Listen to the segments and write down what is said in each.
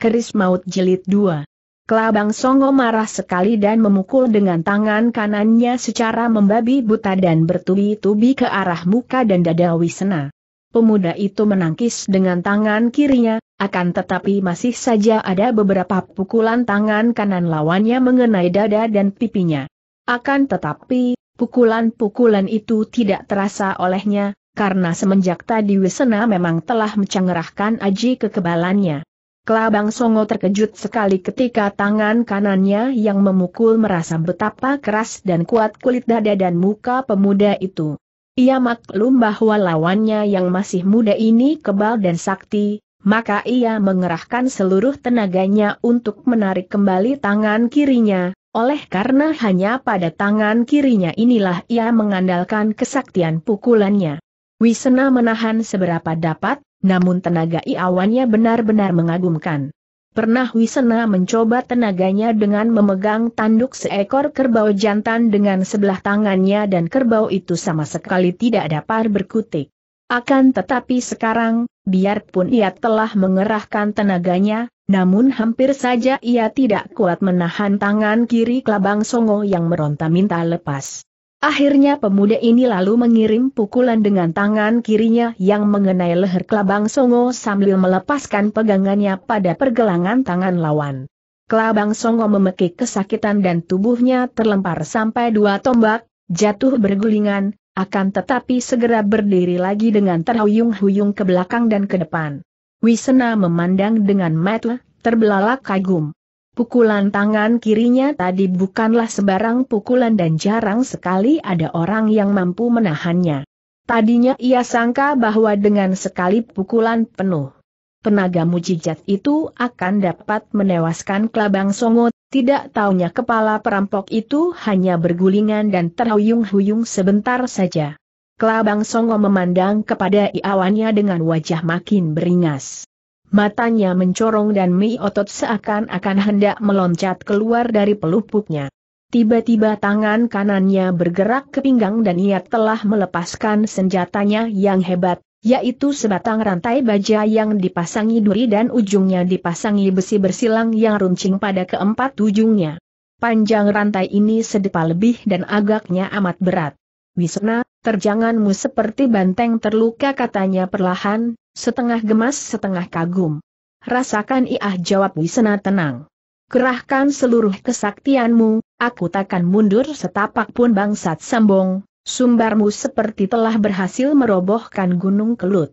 Keris Maut jelit 2. Kelabang Songo marah sekali dan memukul dengan tangan kanannya secara membabi buta dan bertubi-tubi ke arah muka dan dada Wisna. Pemuda itu menangkis dengan tangan kirinya, akan tetapi masih saja ada beberapa pukulan tangan kanan lawannya mengenai dada dan pipinya. Akan tetapi, pukulan-pukulan itu tidak terasa olehnya, karena semenjak tadi Wisna memang telah mencengerahkan aji kekebalannya. Kelabang Songo terkejut sekali ketika tangan kanannya yang memukul merasa betapa keras dan kuat kulit dada dan muka pemuda itu. Ia maklum bahwa lawannya yang masih muda ini kebal dan sakti, maka ia mengerahkan seluruh tenaganya untuk menarik kembali tangan kirinya, oleh karena hanya pada tangan kirinya inilah ia mengandalkan kesaktian pukulannya. Wisena menahan seberapa dapat, namun tenaga iawannya benar-benar mengagumkan. Pernah Wisena mencoba tenaganya dengan memegang tanduk seekor kerbau jantan dengan sebelah tangannya dan kerbau itu sama sekali tidak dapat berkutik. Akan tetapi sekarang, biarpun ia telah mengerahkan tenaganya, namun hampir saja ia tidak kuat menahan tangan kiri kelabang songo yang meronta minta lepas. Akhirnya pemuda ini lalu mengirim pukulan dengan tangan kirinya yang mengenai leher Kelabang Songo sambil melepaskan pegangannya pada pergelangan tangan lawan. Kelabang Songo memekik kesakitan dan tubuhnya terlempar sampai dua tombak, jatuh bergulingan, akan tetapi segera berdiri lagi dengan terhuyung-huyung ke belakang dan ke depan. Wisena memandang dengan mata terbelalak kagum. Pukulan tangan kirinya tadi bukanlah sebarang pukulan dan jarang sekali ada orang yang mampu menahannya. Tadinya ia sangka bahwa dengan sekali pukulan penuh, tenaga mujijat itu akan dapat menewaskan kelabang songo, tidak taunya kepala perampok itu hanya bergulingan dan terhuyung-huyung sebentar saja. Kelabang Songo memandang kepada iawannya dengan wajah makin beringas. Matanya mencorong dan mi otot seakan-akan hendak meloncat keluar dari pelupuknya. Tiba-tiba tangan kanannya bergerak ke pinggang dan ia telah melepaskan senjatanya yang hebat, yaitu sebatang rantai baja yang dipasangi duri dan ujungnya dipasangi besi bersilang yang runcing pada keempat ujungnya. Panjang rantai ini sedepa lebih dan agaknya amat berat. Wisna, terjanganmu seperti banteng terluka katanya perlahan, setengah gemas setengah kagum. Rasakan iah jawab Wisna tenang. Kerahkan seluruh kesaktianmu, aku takkan mundur setapak pun bangsat sambong, sumbarmu seperti telah berhasil merobohkan gunung kelut.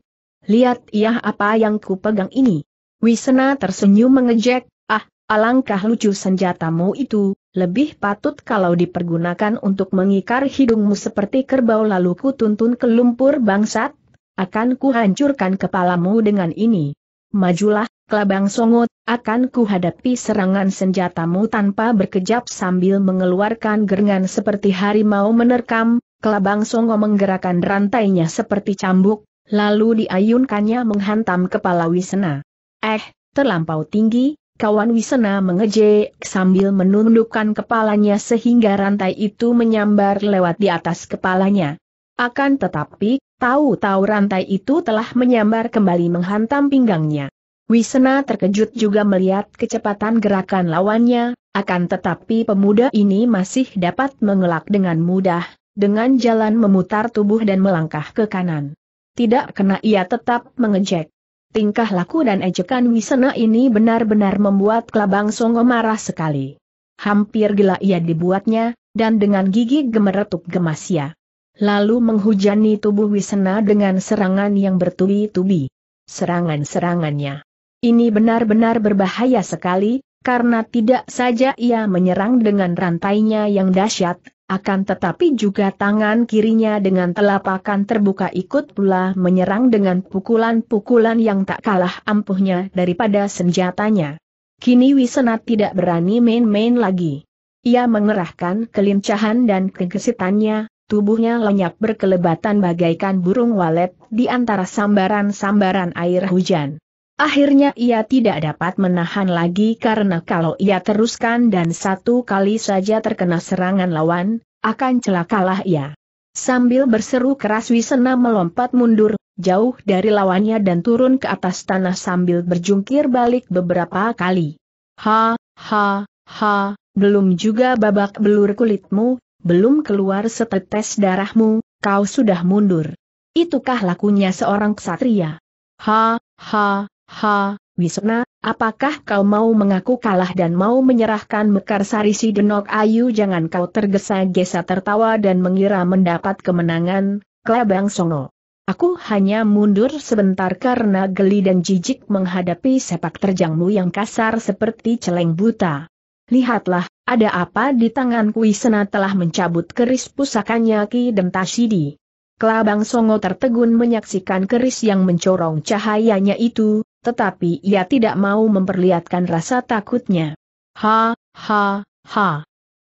Lihat iah apa yang ku pegang ini. Wisna tersenyum mengejek, ah, alangkah lucu senjatamu itu, lebih patut kalau dipergunakan untuk mengikar hidungmu seperti kerbau lalu ku tuntun ke lumpur bangsat, akan kuhancurkan kepalamu dengan ini. Majulah, kelabang songot, akan kuhadapi serangan senjatamu tanpa berkejap sambil mengeluarkan gerengan seperti harimau menerkam, kelabang songo menggerakkan rantainya seperti cambuk, lalu diayunkannya menghantam kepala Wisena. Eh, terlampau tinggi, Kawan Wisena mengejek sambil menundukkan kepalanya sehingga rantai itu menyambar lewat di atas kepalanya. Akan tetapi, tahu-tahu rantai itu telah menyambar kembali menghantam pinggangnya. Wisena terkejut juga melihat kecepatan gerakan lawannya, akan tetapi pemuda ini masih dapat mengelak dengan mudah, dengan jalan memutar tubuh dan melangkah ke kanan. Tidak kena ia tetap mengejek. Tingkah laku dan ejekan Wisena ini benar-benar membuat Kelabang Songo marah sekali. Hampir gila ia dibuatnya, dan dengan gigi gemeretuk gemas ia Lalu menghujani tubuh Wisena dengan serangan yang bertubi-tubi. Serangan-serangannya. Ini benar-benar berbahaya sekali, karena tidak saja ia menyerang dengan rantainya yang dahsyat, akan tetapi juga tangan kirinya dengan telapakan terbuka ikut pula menyerang dengan pukulan-pukulan yang tak kalah ampuhnya daripada senjatanya. Kini Wisena tidak berani main-main lagi. Ia mengerahkan kelincahan dan kegesitannya, tubuhnya lenyap berkelebatan bagaikan burung walet di antara sambaran-sambaran air hujan. Akhirnya ia tidak dapat menahan lagi karena kalau ia teruskan dan satu kali saja terkena serangan lawan, akan celakalah ia. Sambil berseru keras Wisena melompat mundur, jauh dari lawannya dan turun ke atas tanah sambil berjungkir balik beberapa kali. Ha, ha, ha, belum juga babak belur kulitmu, belum keluar setetes darahmu, kau sudah mundur. Itukah lakunya seorang ksatria. Ha, ha, Ha, Wisna, apakah kau mau mengaku kalah dan mau menyerahkan Mekar Sarisi Denok Ayu? Jangan kau tergesa-gesa tertawa dan mengira mendapat kemenangan, Klebang Songo. Aku hanya mundur sebentar karena geli dan jijik menghadapi sepak terjangmu yang kasar seperti celeng buta. Lihatlah, ada apa di tanganku Wisna telah mencabut keris pusakanya Ki Demtasidi. Kelabang Songo tertegun menyaksikan keris yang mencorong cahayanya itu, tetapi ia tidak mau memperlihatkan rasa takutnya. Ha, ha, ha.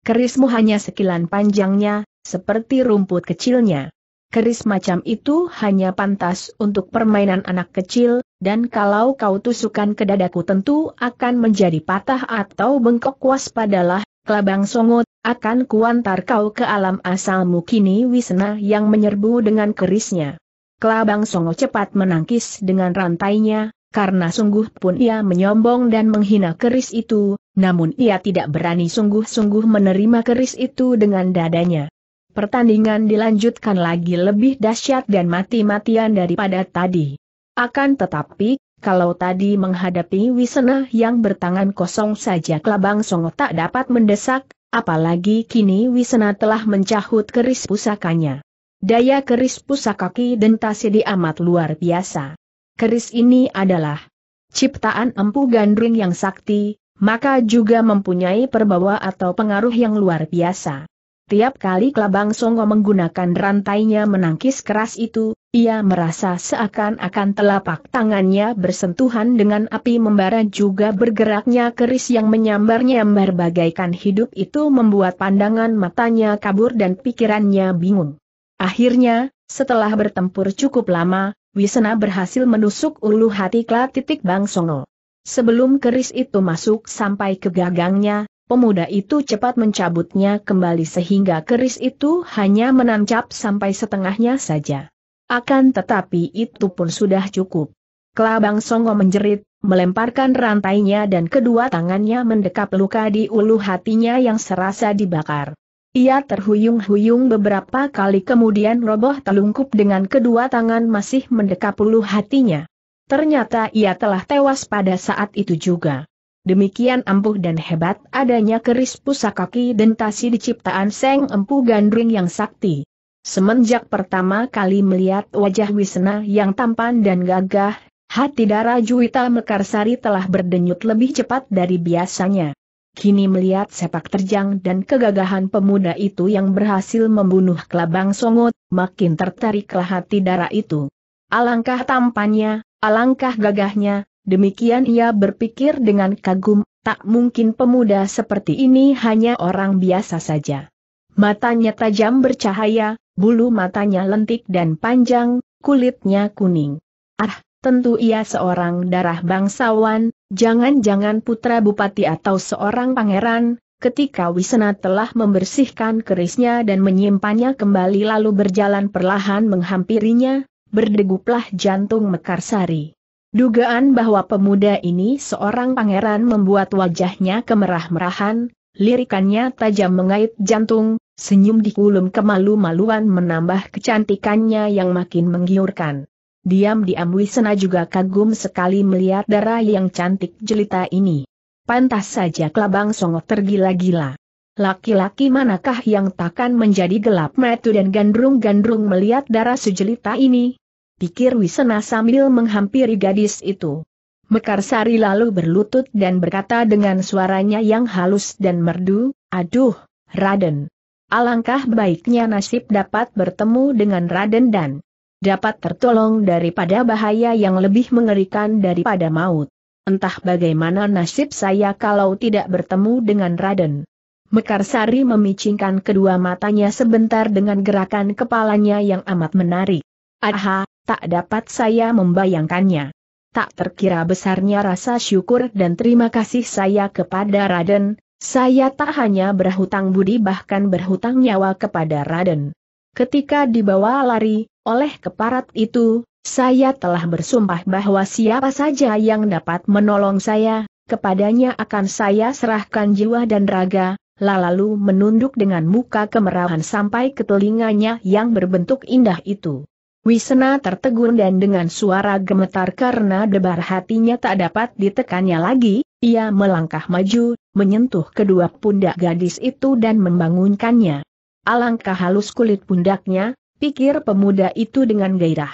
Kerismu hanya sekilan panjangnya, seperti rumput kecilnya. Keris macam itu hanya pantas untuk permainan anak kecil, dan kalau kau tusukan ke dadaku tentu akan menjadi patah atau bengkok waspadalah, kelabang songot, akan kuantar kau ke alam asalmu kini Wisna yang menyerbu dengan kerisnya. Kelabang songo cepat menangkis dengan rantainya, karena sungguh pun ia menyombong dan menghina keris itu, namun ia tidak berani sungguh-sungguh menerima keris itu dengan dadanya. Pertandingan dilanjutkan lagi lebih dahsyat dan mati-matian daripada tadi. Akan tetapi, kalau tadi menghadapi Wisena yang bertangan kosong saja Kelabang Songo tak dapat mendesak, apalagi kini Wisena telah mencahut keris pusakanya. Daya keris pusaka Ki Dentasi di amat luar biasa keris ini adalah ciptaan empu gandring yang sakti, maka juga mempunyai perbawa atau pengaruh yang luar biasa. Tiap kali Kelabang Songo menggunakan rantainya menangkis keras itu, ia merasa seakan-akan telapak tangannya bersentuhan dengan api membara juga bergeraknya keris yang menyambar-nyambar bagaikan hidup itu membuat pandangan matanya kabur dan pikirannya bingung. Akhirnya, setelah bertempur cukup lama, Wisena berhasil menusuk ulu hati Kla titik Bang Songo. Sebelum keris itu masuk sampai ke gagangnya, pemuda itu cepat mencabutnya kembali sehingga keris itu hanya menancap sampai setengahnya saja. Akan tetapi itu pun sudah cukup. Bang Songo menjerit, melemparkan rantainya dan kedua tangannya mendekap luka di ulu hatinya yang serasa dibakar. Ia terhuyung-huyung beberapa kali kemudian roboh telungkup dengan kedua tangan masih mendekap puluh hatinya. Ternyata ia telah tewas pada saat itu juga. Demikian ampuh dan hebat adanya keris pusaka Ki Dentasi diciptaan ciptaan Seng Empu Gandring yang sakti. Semenjak pertama kali melihat wajah Wisna yang tampan dan gagah, hati darah Juwita Mekarsari telah berdenyut lebih cepat dari biasanya kini melihat sepak terjang dan kegagahan pemuda itu yang berhasil membunuh kelabang songot, makin tertariklah hati darah itu. Alangkah tampannya, alangkah gagahnya, demikian ia berpikir dengan kagum, tak mungkin pemuda seperti ini hanya orang biasa saja. Matanya tajam bercahaya, bulu matanya lentik dan panjang, kulitnya kuning. Ah, Tentu ia seorang darah bangsawan, jangan-jangan putra bupati atau seorang pangeran, ketika Wisena telah membersihkan kerisnya dan menyimpannya kembali lalu berjalan perlahan menghampirinya, berdeguplah jantung Mekarsari. Dugaan bahwa pemuda ini seorang pangeran membuat wajahnya kemerah-merahan, lirikannya tajam mengait jantung, senyum dikulum kemalu-maluan menambah kecantikannya yang makin menggiurkan. Diam-diam Wisena juga kagum sekali melihat darah yang cantik jelita ini. Pantas saja Kelabang Songo tergila-gila. Laki-laki manakah yang takkan menjadi gelap metu dan gandrung-gandrung melihat darah sejelita ini? Pikir Wisna sambil menghampiri gadis itu. Mekarsari lalu berlutut dan berkata dengan suaranya yang halus dan merdu, Aduh, Raden. Alangkah baiknya nasib dapat bertemu dengan Raden dan dapat tertolong daripada bahaya yang lebih mengerikan daripada maut. Entah bagaimana nasib saya kalau tidak bertemu dengan Raden. Mekarsari memicingkan kedua matanya sebentar dengan gerakan kepalanya yang amat menarik. Aha, tak dapat saya membayangkannya. Tak terkira besarnya rasa syukur dan terima kasih saya kepada Raden, saya tak hanya berhutang budi bahkan berhutang nyawa kepada Raden. Ketika dibawa lari, oleh keparat itu, saya telah bersumpah bahwa siapa saja yang dapat menolong saya, kepadanya akan saya serahkan jiwa dan raga, lalu menunduk dengan muka kemerahan sampai ke telinganya yang berbentuk indah itu. Wisena tertegun dan dengan suara gemetar karena debar hatinya tak dapat ditekannya lagi, ia melangkah maju, menyentuh kedua pundak gadis itu dan membangunkannya. Alangkah halus kulit pundaknya, pikir pemuda itu dengan gairah.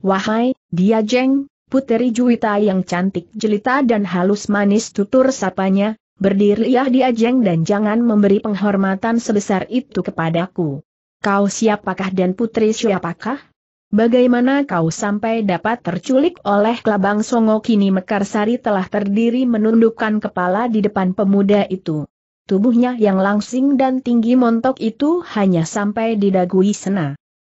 Wahai, dia jeng, puteri juwita yang cantik jelita dan halus manis tutur sapanya, berdirilah dia jeng dan jangan memberi penghormatan sebesar itu kepadaku. Kau siapakah dan putri siapakah? Bagaimana kau sampai dapat terculik oleh Kelabang Songo kini Mekarsari telah terdiri menundukkan kepala di depan pemuda itu tubuhnya yang langsing dan tinggi montok itu hanya sampai di dagu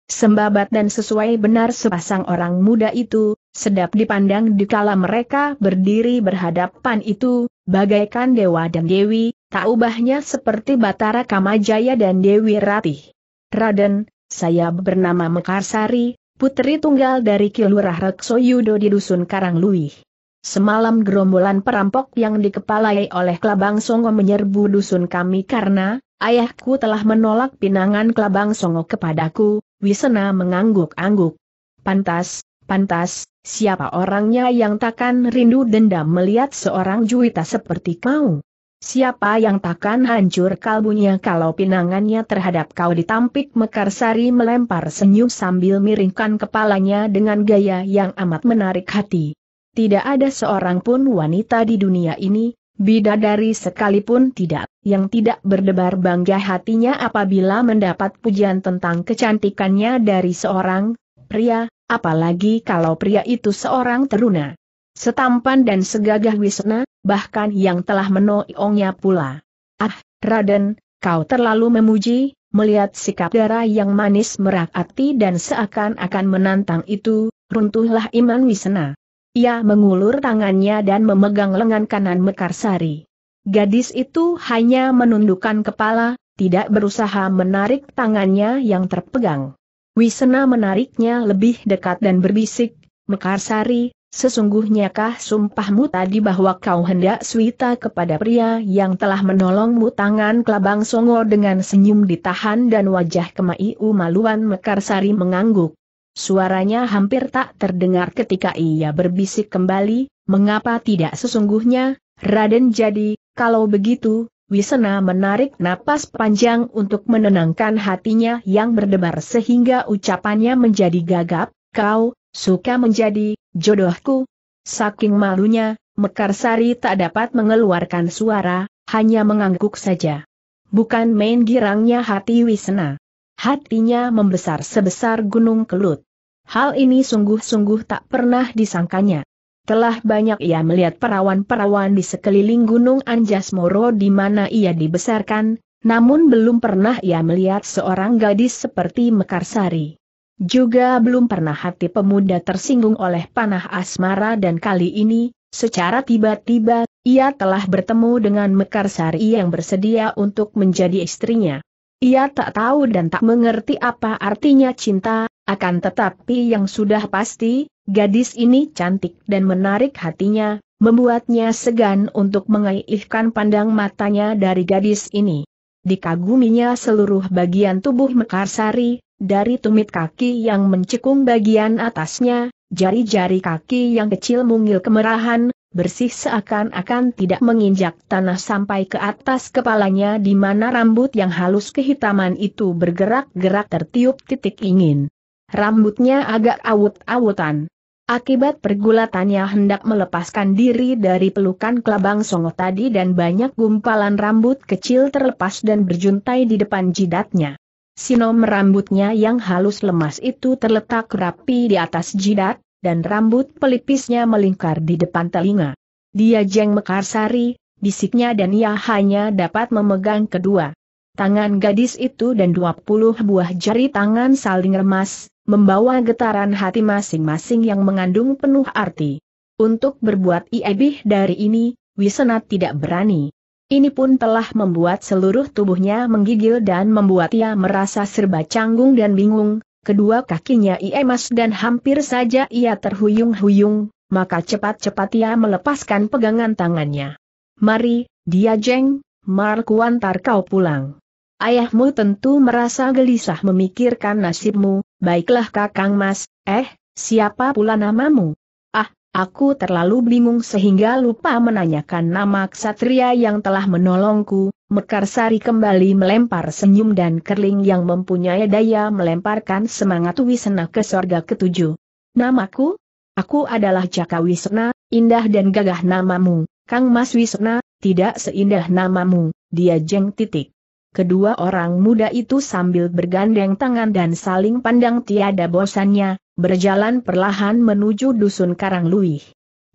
Sembabat dan sesuai benar sepasang orang muda itu, sedap dipandang di dikala mereka berdiri berhadapan itu, bagaikan dewa dan dewi, tak ubahnya seperti Batara Kamajaya dan Dewi Ratih. Raden, saya bernama Mekarsari, putri tunggal dari Kilurah Reksoyudo di Dusun Karanglui. Semalam gerombolan perampok yang dikepalai oleh Kelabang Songo menyerbu dusun kami karena, ayahku telah menolak pinangan Kelabang Songo kepadaku, Wisena mengangguk-angguk. Pantas, pantas, siapa orangnya yang takkan rindu dendam melihat seorang juwita seperti kau? Siapa yang takkan hancur kalbunya kalau pinangannya terhadap kau ditampik Mekarsari melempar senyum sambil miringkan kepalanya dengan gaya yang amat menarik hati. Tidak ada seorang pun wanita di dunia ini, bidadari sekalipun tidak, yang tidak berdebar bangga hatinya apabila mendapat pujian tentang kecantikannya dari seorang pria, apalagi kalau pria itu seorang teruna. Setampan dan segagah Wisna, bahkan yang telah menoiongnya pula. Ah, Raden, kau terlalu memuji, melihat sikap darah yang manis merakati dan seakan-akan menantang itu, runtuhlah iman Wisna. Ia mengulur tangannya dan memegang lengan kanan Mekarsari. Gadis itu hanya menundukkan kepala, tidak berusaha menarik tangannya yang terpegang. Wisena menariknya lebih dekat dan berbisik, Mekarsari, sesungguhnya kah sumpahmu tadi bahwa kau hendak suita kepada pria yang telah menolongmu tangan kelabang songo dengan senyum ditahan dan wajah kemaiu maluan Mekarsari mengangguk. Suaranya hampir tak terdengar ketika ia berbisik kembali, mengapa tidak sesungguhnya, Raden jadi, kalau begitu, Wisena menarik napas panjang untuk menenangkan hatinya yang berdebar sehingga ucapannya menjadi gagap, kau, suka menjadi, jodohku. Saking malunya, Mekarsari tak dapat mengeluarkan suara, hanya mengangguk saja. Bukan main girangnya hati Wisena. Hatinya membesar sebesar gunung kelut. Hal ini sungguh-sungguh tak pernah disangkanya. Telah banyak ia melihat perawan-perawan di sekeliling Gunung Anjas Moro di mana ia dibesarkan, namun belum pernah ia melihat seorang gadis seperti Mekarsari. Juga belum pernah hati pemuda tersinggung oleh panah asmara dan kali ini, secara tiba-tiba, ia telah bertemu dengan Mekarsari yang bersedia untuk menjadi istrinya. Ia tak tahu dan tak mengerti apa artinya cinta, akan tetapi yang sudah pasti, gadis ini cantik dan menarik hatinya, membuatnya segan untuk mengaihkan pandang matanya dari gadis ini. Dikaguminya seluruh bagian tubuh Mekarsari, dari tumit kaki yang mencekung bagian atasnya, jari-jari kaki yang kecil mungil kemerahan, bersih seakan-akan tidak menginjak tanah sampai ke atas kepalanya di mana rambut yang halus kehitaman itu bergerak-gerak tertiup titik ingin rambutnya agak awut-awutan. Akibat pergulatannya hendak melepaskan diri dari pelukan kelabang songo tadi dan banyak gumpalan rambut kecil terlepas dan berjuntai di depan jidatnya. Sinom rambutnya yang halus lemas itu terletak rapi di atas jidat, dan rambut pelipisnya melingkar di depan telinga. Dia jeng Mekarsari, bisiknya dan ia hanya dapat memegang kedua tangan gadis itu dan 20 buah jari tangan saling remas, membawa getaran hati masing-masing yang mengandung penuh arti. Untuk berbuat lebih dari ini, Wisena tidak berani. Ini pun telah membuat seluruh tubuhnya menggigil dan membuat ia merasa serba canggung dan bingung, kedua kakinya emas dan hampir saja ia terhuyung-huyung, maka cepat-cepat ia melepaskan pegangan tangannya. Mari, dia jeng, Mark kau pulang. Ayahmu tentu merasa gelisah memikirkan nasibmu, baiklah kakang mas, eh, siapa pula namamu? Ah, aku terlalu bingung sehingga lupa menanyakan nama ksatria yang telah menolongku, Mekarsari kembali melempar senyum dan kerling yang mempunyai daya melemparkan semangat wisena ke sorga ketujuh. Namaku? Aku adalah Jaka Wisena, indah dan gagah namamu, Kang Mas Wisena, tidak seindah namamu, dia jeng titik. Kedua orang muda itu sambil bergandeng tangan dan saling pandang tiada bosannya, berjalan perlahan menuju dusun Luih.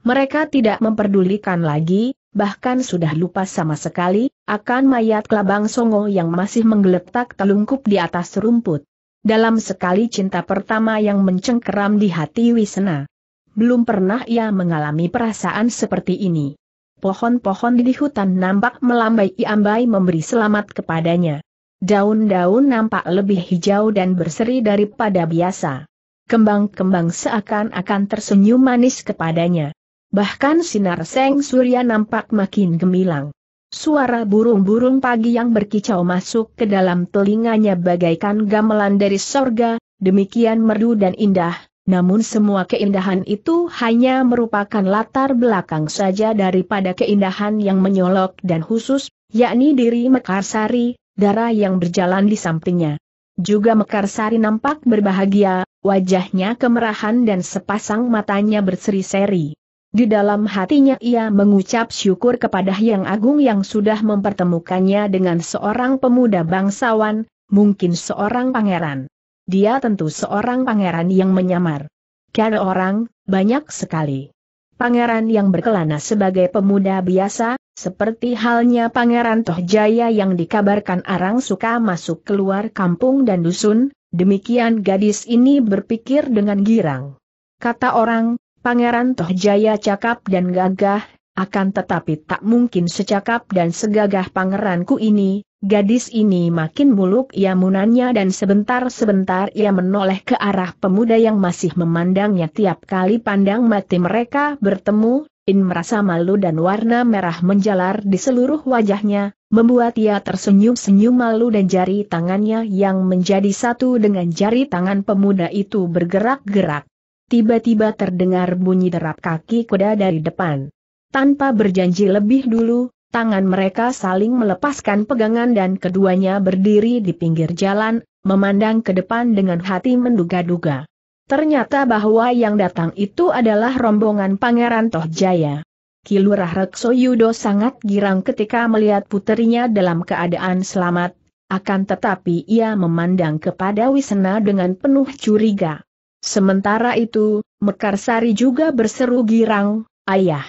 Mereka tidak memperdulikan lagi, bahkan sudah lupa sama sekali, akan mayat Kelabang Songo yang masih menggeletak telungkup di atas rumput. Dalam sekali cinta pertama yang mencengkeram di hati Wisna, Belum pernah ia mengalami perasaan seperti ini pohon-pohon di hutan nampak melambai iambai memberi selamat kepadanya. Daun-daun nampak lebih hijau dan berseri daripada biasa. Kembang-kembang seakan-akan tersenyum manis kepadanya. Bahkan sinar seng surya nampak makin gemilang. Suara burung-burung pagi yang berkicau masuk ke dalam telinganya bagaikan gamelan dari sorga, demikian merdu dan indah, namun semua keindahan itu hanya merupakan latar belakang saja daripada keindahan yang menyolok dan khusus, yakni diri Mekarsari, darah yang berjalan di sampingnya. Juga Mekarsari nampak berbahagia, wajahnya kemerahan dan sepasang matanya berseri-seri. Di dalam hatinya ia mengucap syukur kepada Yang Agung yang sudah mempertemukannya dengan seorang pemuda bangsawan, mungkin seorang pangeran. Dia tentu seorang pangeran yang menyamar. Cara orang, banyak sekali. Pangeran yang berkelana sebagai pemuda biasa, seperti halnya Pangeran Tohjaya yang dikabarkan Arang suka masuk keluar kampung dan dusun, demikian gadis ini berpikir dengan girang. Kata orang, Pangeran Tohjaya cakap dan gagah, akan tetapi tak mungkin secakap dan segagah pangeranku ini, Gadis ini makin muluk munanya dan sebentar-sebentar ia menoleh ke arah pemuda yang masih memandangnya tiap kali pandang mati mereka bertemu, In merasa malu dan warna merah menjalar di seluruh wajahnya, membuat ia tersenyum-senyum malu dan jari tangannya yang menjadi satu dengan jari tangan pemuda itu bergerak-gerak. Tiba-tiba terdengar bunyi derap kaki kuda dari depan. Tanpa berjanji lebih dulu, tangan mereka saling melepaskan pegangan dan keduanya berdiri di pinggir jalan, memandang ke depan dengan hati menduga-duga. Ternyata bahwa yang datang itu adalah rombongan Pangeran Tohjaya. Kilurah Rekso Yudo sangat girang ketika melihat puterinya dalam keadaan selamat, akan tetapi ia memandang kepada Wisena dengan penuh curiga. Sementara itu, Mekarsari juga berseru girang, Ayah,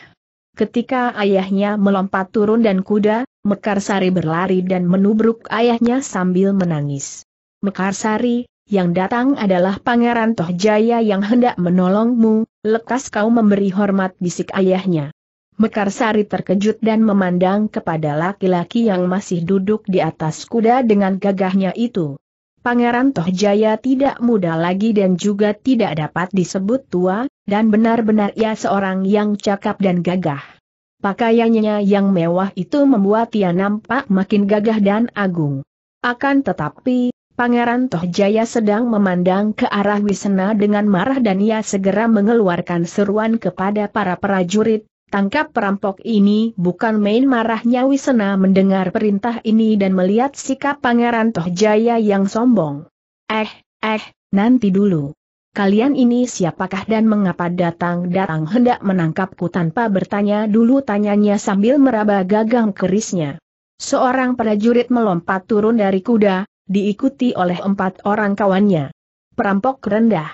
Ketika ayahnya melompat turun dan kuda, Mekarsari berlari dan menubruk ayahnya sambil menangis. Mekarsari, yang datang adalah Pangeran Tohjaya yang hendak menolongmu, lekas kau memberi hormat bisik ayahnya. Mekarsari terkejut dan memandang kepada laki-laki yang masih duduk di atas kuda dengan gagahnya itu. Pangeran Tohjaya tidak muda lagi dan juga tidak dapat disebut tua, dan benar-benar ia seorang yang cakap dan gagah. Pakaiannya yang mewah itu membuat ia nampak makin gagah dan agung. Akan tetapi, Pangeran Tohjaya sedang memandang ke arah Wisena dengan marah dan ia segera mengeluarkan seruan kepada para prajurit, tangkap perampok ini bukan main marahnya Wisena mendengar perintah ini dan melihat sikap Pangeran Tohjaya yang sombong. Eh, eh, nanti dulu kalian ini siapakah dan mengapa datang-datang hendak menangkapku tanpa bertanya dulu tanyanya sambil meraba gagang kerisnya. Seorang prajurit melompat turun dari kuda, diikuti oleh empat orang kawannya. Perampok rendah.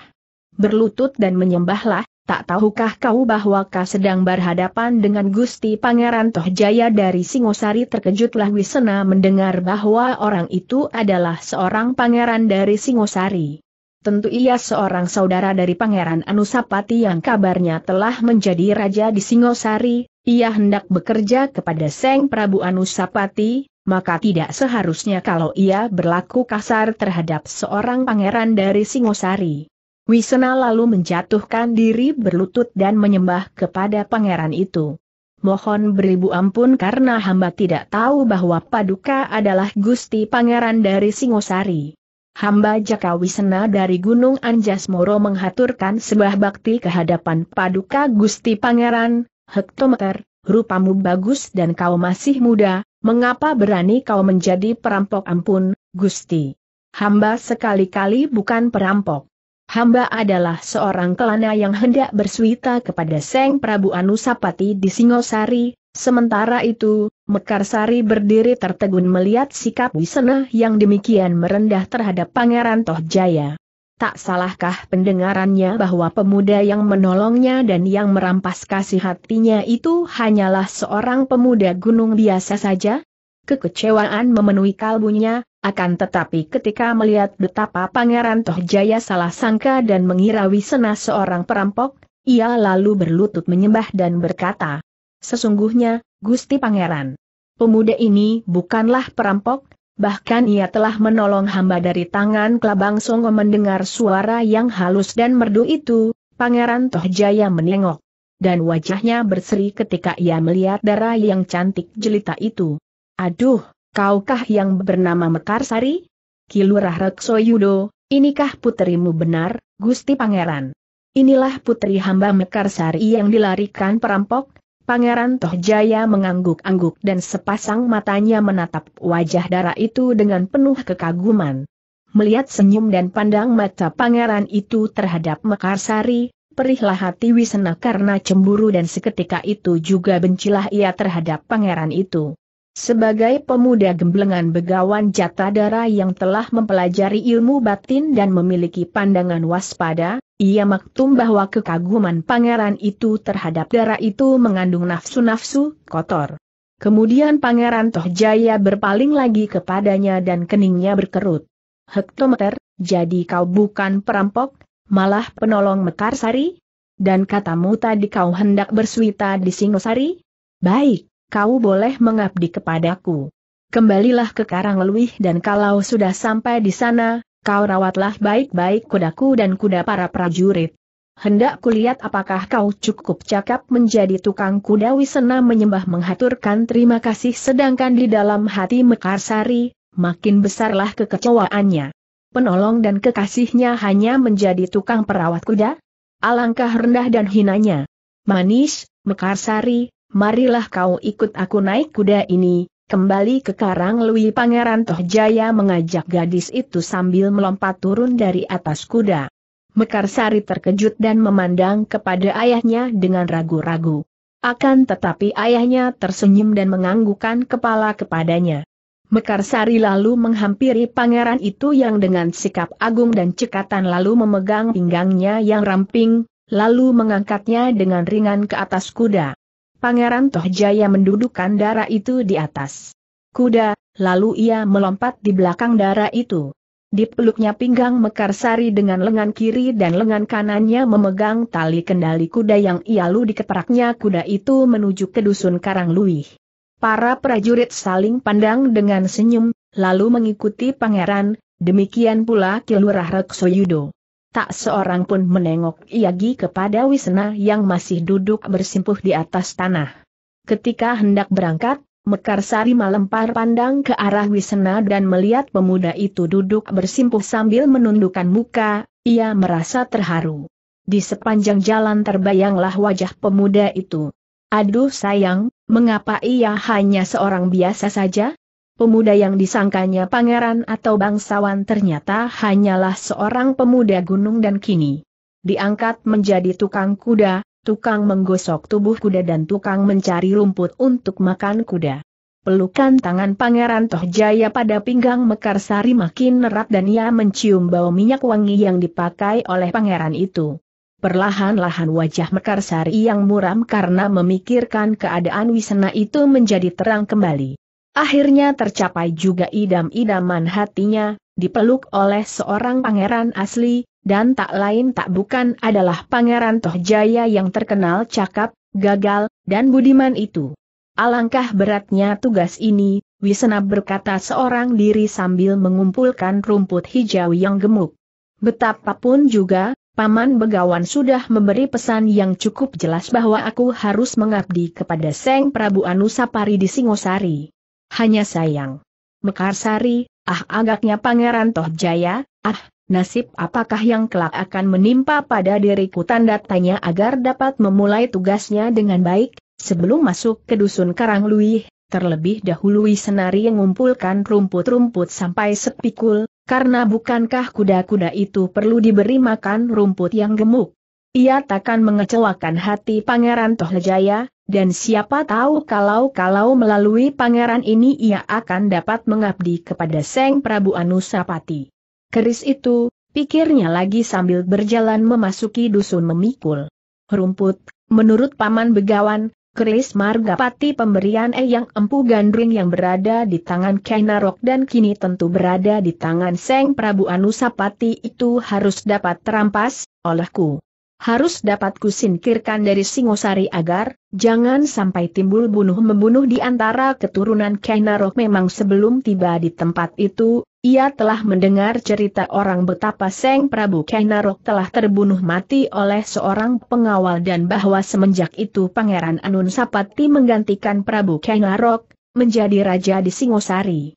Berlutut dan menyembahlah, tak tahukah kau bahwa kau sedang berhadapan dengan Gusti Pangeran Tohjaya dari Singosari terkejutlah Wisena mendengar bahwa orang itu adalah seorang pangeran dari Singosari tentu ia seorang saudara dari Pangeran Anusapati yang kabarnya telah menjadi raja di Singosari, ia hendak bekerja kepada Seng Prabu Anusapati, maka tidak seharusnya kalau ia berlaku kasar terhadap seorang pangeran dari Singosari. Wisena lalu menjatuhkan diri berlutut dan menyembah kepada pangeran itu. Mohon beribu ampun karena hamba tidak tahu bahwa Paduka adalah Gusti Pangeran dari Singosari. Hamba Jaka Wisena dari Gunung Anjas Moro menghaturkan sebuah bakti kehadapan Paduka Gusti Pangeran, hektometer, rupamu bagus dan kau masih muda, mengapa berani kau menjadi perampok ampun, Gusti? Hamba sekali-kali bukan perampok. Hamba adalah seorang kelana yang hendak bersuita kepada Seng Prabu Anusapati di Singosari, sementara itu, Mekarsari berdiri tertegun melihat sikap Wisena yang demikian merendah terhadap Pangeran Tohjaya. Tak salahkah pendengarannya bahwa pemuda yang menolongnya dan yang merampas kasih hatinya itu hanyalah seorang pemuda gunung biasa saja? Kekecewaan memenuhi kalbunya, akan tetapi ketika melihat betapa Pangeran Tohjaya salah sangka dan mengira Wisena seorang perampok, ia lalu berlutut menyembah dan berkata, Sesungguhnya, Gusti Pangeran. Pemuda ini bukanlah perampok, bahkan ia telah menolong hamba dari tangan Kelabang Songo mendengar suara yang halus dan merdu itu, Pangeran Tohjaya menengok. Dan wajahnya berseri ketika ia melihat darah yang cantik jelita itu. Aduh, kaukah yang bernama Mekarsari? Kilurah Reksoyudo, inikah putrimu benar, Gusti Pangeran? Inilah putri hamba Mekarsari yang dilarikan perampok, Pangeran Tohjaya mengangguk-angguk dan sepasang matanya menatap wajah darah itu dengan penuh kekaguman. Melihat senyum dan pandang mata pangeran itu terhadap Mekarsari, perihlah hati Wisena karena cemburu dan seketika itu juga bencilah ia terhadap pangeran itu. Sebagai pemuda gemblengan begawan Jatadara yang telah mempelajari ilmu batin dan memiliki pandangan waspada, ia maktum bahwa kekaguman pangeran itu terhadap darah itu mengandung nafsu-nafsu kotor. Kemudian pangeran Tohjaya berpaling lagi kepadanya dan keningnya berkerut. Hektometer, jadi kau bukan perampok, malah penolong Mekarsari? Dan katamu tadi kau hendak bersuita di Singosari? Baik, kau boleh mengabdi kepadaku. Kembalilah ke Karangluih dan kalau sudah sampai di sana, kau rawatlah baik-baik kudaku dan kuda para prajurit. Hendak kulihat apakah kau cukup cakap menjadi tukang kuda Wisena menyembah menghaturkan terima kasih sedangkan di dalam hati Mekarsari, makin besarlah kekecewaannya. Penolong dan kekasihnya hanya menjadi tukang perawat kuda? Alangkah rendah dan hinanya. Manis, Mekarsari, marilah kau ikut aku naik kuda ini, kembali ke Karang Lui Pangeran Tohjaya mengajak gadis itu sambil melompat turun dari atas kuda. Mekarsari terkejut dan memandang kepada ayahnya dengan ragu-ragu. Akan tetapi ayahnya tersenyum dan menganggukkan kepala kepadanya. Mekarsari lalu menghampiri pangeran itu yang dengan sikap agung dan cekatan lalu memegang pinggangnya yang ramping, lalu mengangkatnya dengan ringan ke atas kuda. Pangeran Tohjaya mendudukkan darah itu di atas kuda, lalu ia melompat di belakang darah itu. Di peluknya pinggang Mekarsari dengan lengan kiri dan lengan kanannya memegang tali kendali kuda yang ia lu keperaknya kuda itu menuju ke dusun Karangluih. Para prajurit saling pandang dengan senyum, lalu mengikuti pangeran, demikian pula Kilurah Reksoyudo. Tak seorang pun menengok Iagi kepada Wisna yang masih duduk bersimpuh di atas tanah. Ketika hendak berangkat, Mekarsari melempar pandang ke arah Wisna dan melihat pemuda itu duduk bersimpuh sambil menundukkan muka, ia merasa terharu. Di sepanjang jalan terbayanglah wajah pemuda itu. Aduh sayang, mengapa ia hanya seorang biasa saja? Pemuda yang disangkanya pangeran atau bangsawan ternyata hanyalah seorang pemuda gunung dan kini diangkat menjadi tukang kuda, tukang menggosok tubuh kuda dan tukang mencari rumput untuk makan kuda. Pelukan tangan Pangeran Tohjaya pada pinggang Mekarsari makin erat dan ia mencium bau minyak wangi yang dipakai oleh pangeran itu. Perlahan-lahan wajah Mekarsari yang muram karena memikirkan keadaan Wisena itu menjadi terang kembali. Akhirnya tercapai juga idam-idaman hatinya, dipeluk oleh seorang pangeran asli, dan tak lain tak bukan adalah pangeran Tohjaya yang terkenal cakap, gagal, dan budiman itu. Alangkah beratnya tugas ini, Wisena berkata seorang diri sambil mengumpulkan rumput hijau yang gemuk. Betapapun juga, Paman Begawan sudah memberi pesan yang cukup jelas bahwa aku harus mengabdi kepada Seng Prabu Anusapari di Singosari. Hanya sayang. Mekarsari, ah agaknya Pangeran Toh Jaya, ah, nasib apakah yang kelak akan menimpa pada diriku tanda tanya agar dapat memulai tugasnya dengan baik, sebelum masuk ke dusun Karanglui, terlebih dahulu Senari yang mengumpulkan rumput-rumput sampai sepikul, karena bukankah kuda-kuda itu perlu diberi makan rumput yang gemuk? Ia takkan mengecewakan hati Pangeran Tohlejaya, dan siapa tahu kalau-kalau melalui pangeran ini ia akan dapat mengabdi kepada Seng Prabu Anusapati. Keris itu, pikirnya lagi sambil berjalan memasuki dusun memikul. Rumput, menurut Paman Begawan, keris Margapati pemberian E yang empu gandring yang berada di tangan Kainarok dan kini tentu berada di tangan Seng Prabu Anusapati itu harus dapat terampas, olehku harus dapat kusingkirkan dari Singosari agar, jangan sampai timbul bunuh-membunuh di antara keturunan Kainarok memang sebelum tiba di tempat itu, ia telah mendengar cerita orang betapa Seng Prabu Kainarok telah terbunuh mati oleh seorang pengawal dan bahwa semenjak itu Pangeran Anun Sapati menggantikan Prabu Kainarok, menjadi raja di Singosari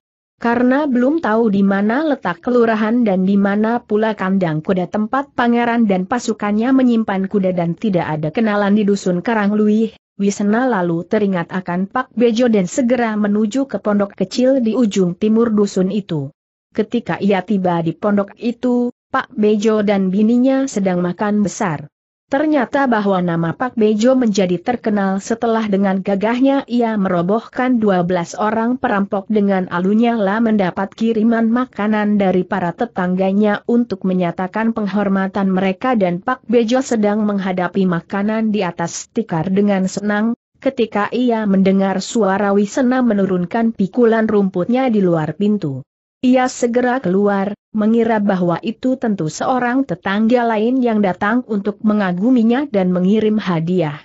karena belum tahu di mana letak kelurahan dan di mana pula kandang kuda tempat pangeran dan pasukannya menyimpan kuda dan tidak ada kenalan di dusun Karanglui. Wisna lalu teringat akan Pak Bejo dan segera menuju ke pondok kecil di ujung timur dusun itu. Ketika ia tiba di pondok itu, Pak Bejo dan bininya sedang makan besar. Ternyata bahwa nama Pak Bejo menjadi terkenal setelah dengan gagahnya ia merobohkan 12 orang perampok dengan alunya lah mendapat kiriman makanan dari para tetangganya untuk menyatakan penghormatan mereka dan Pak Bejo sedang menghadapi makanan di atas tikar dengan senang, ketika ia mendengar suara Wisena menurunkan pikulan rumputnya di luar pintu. Ia segera keluar, mengira bahwa itu tentu seorang tetangga lain yang datang untuk mengaguminya dan mengirim hadiah.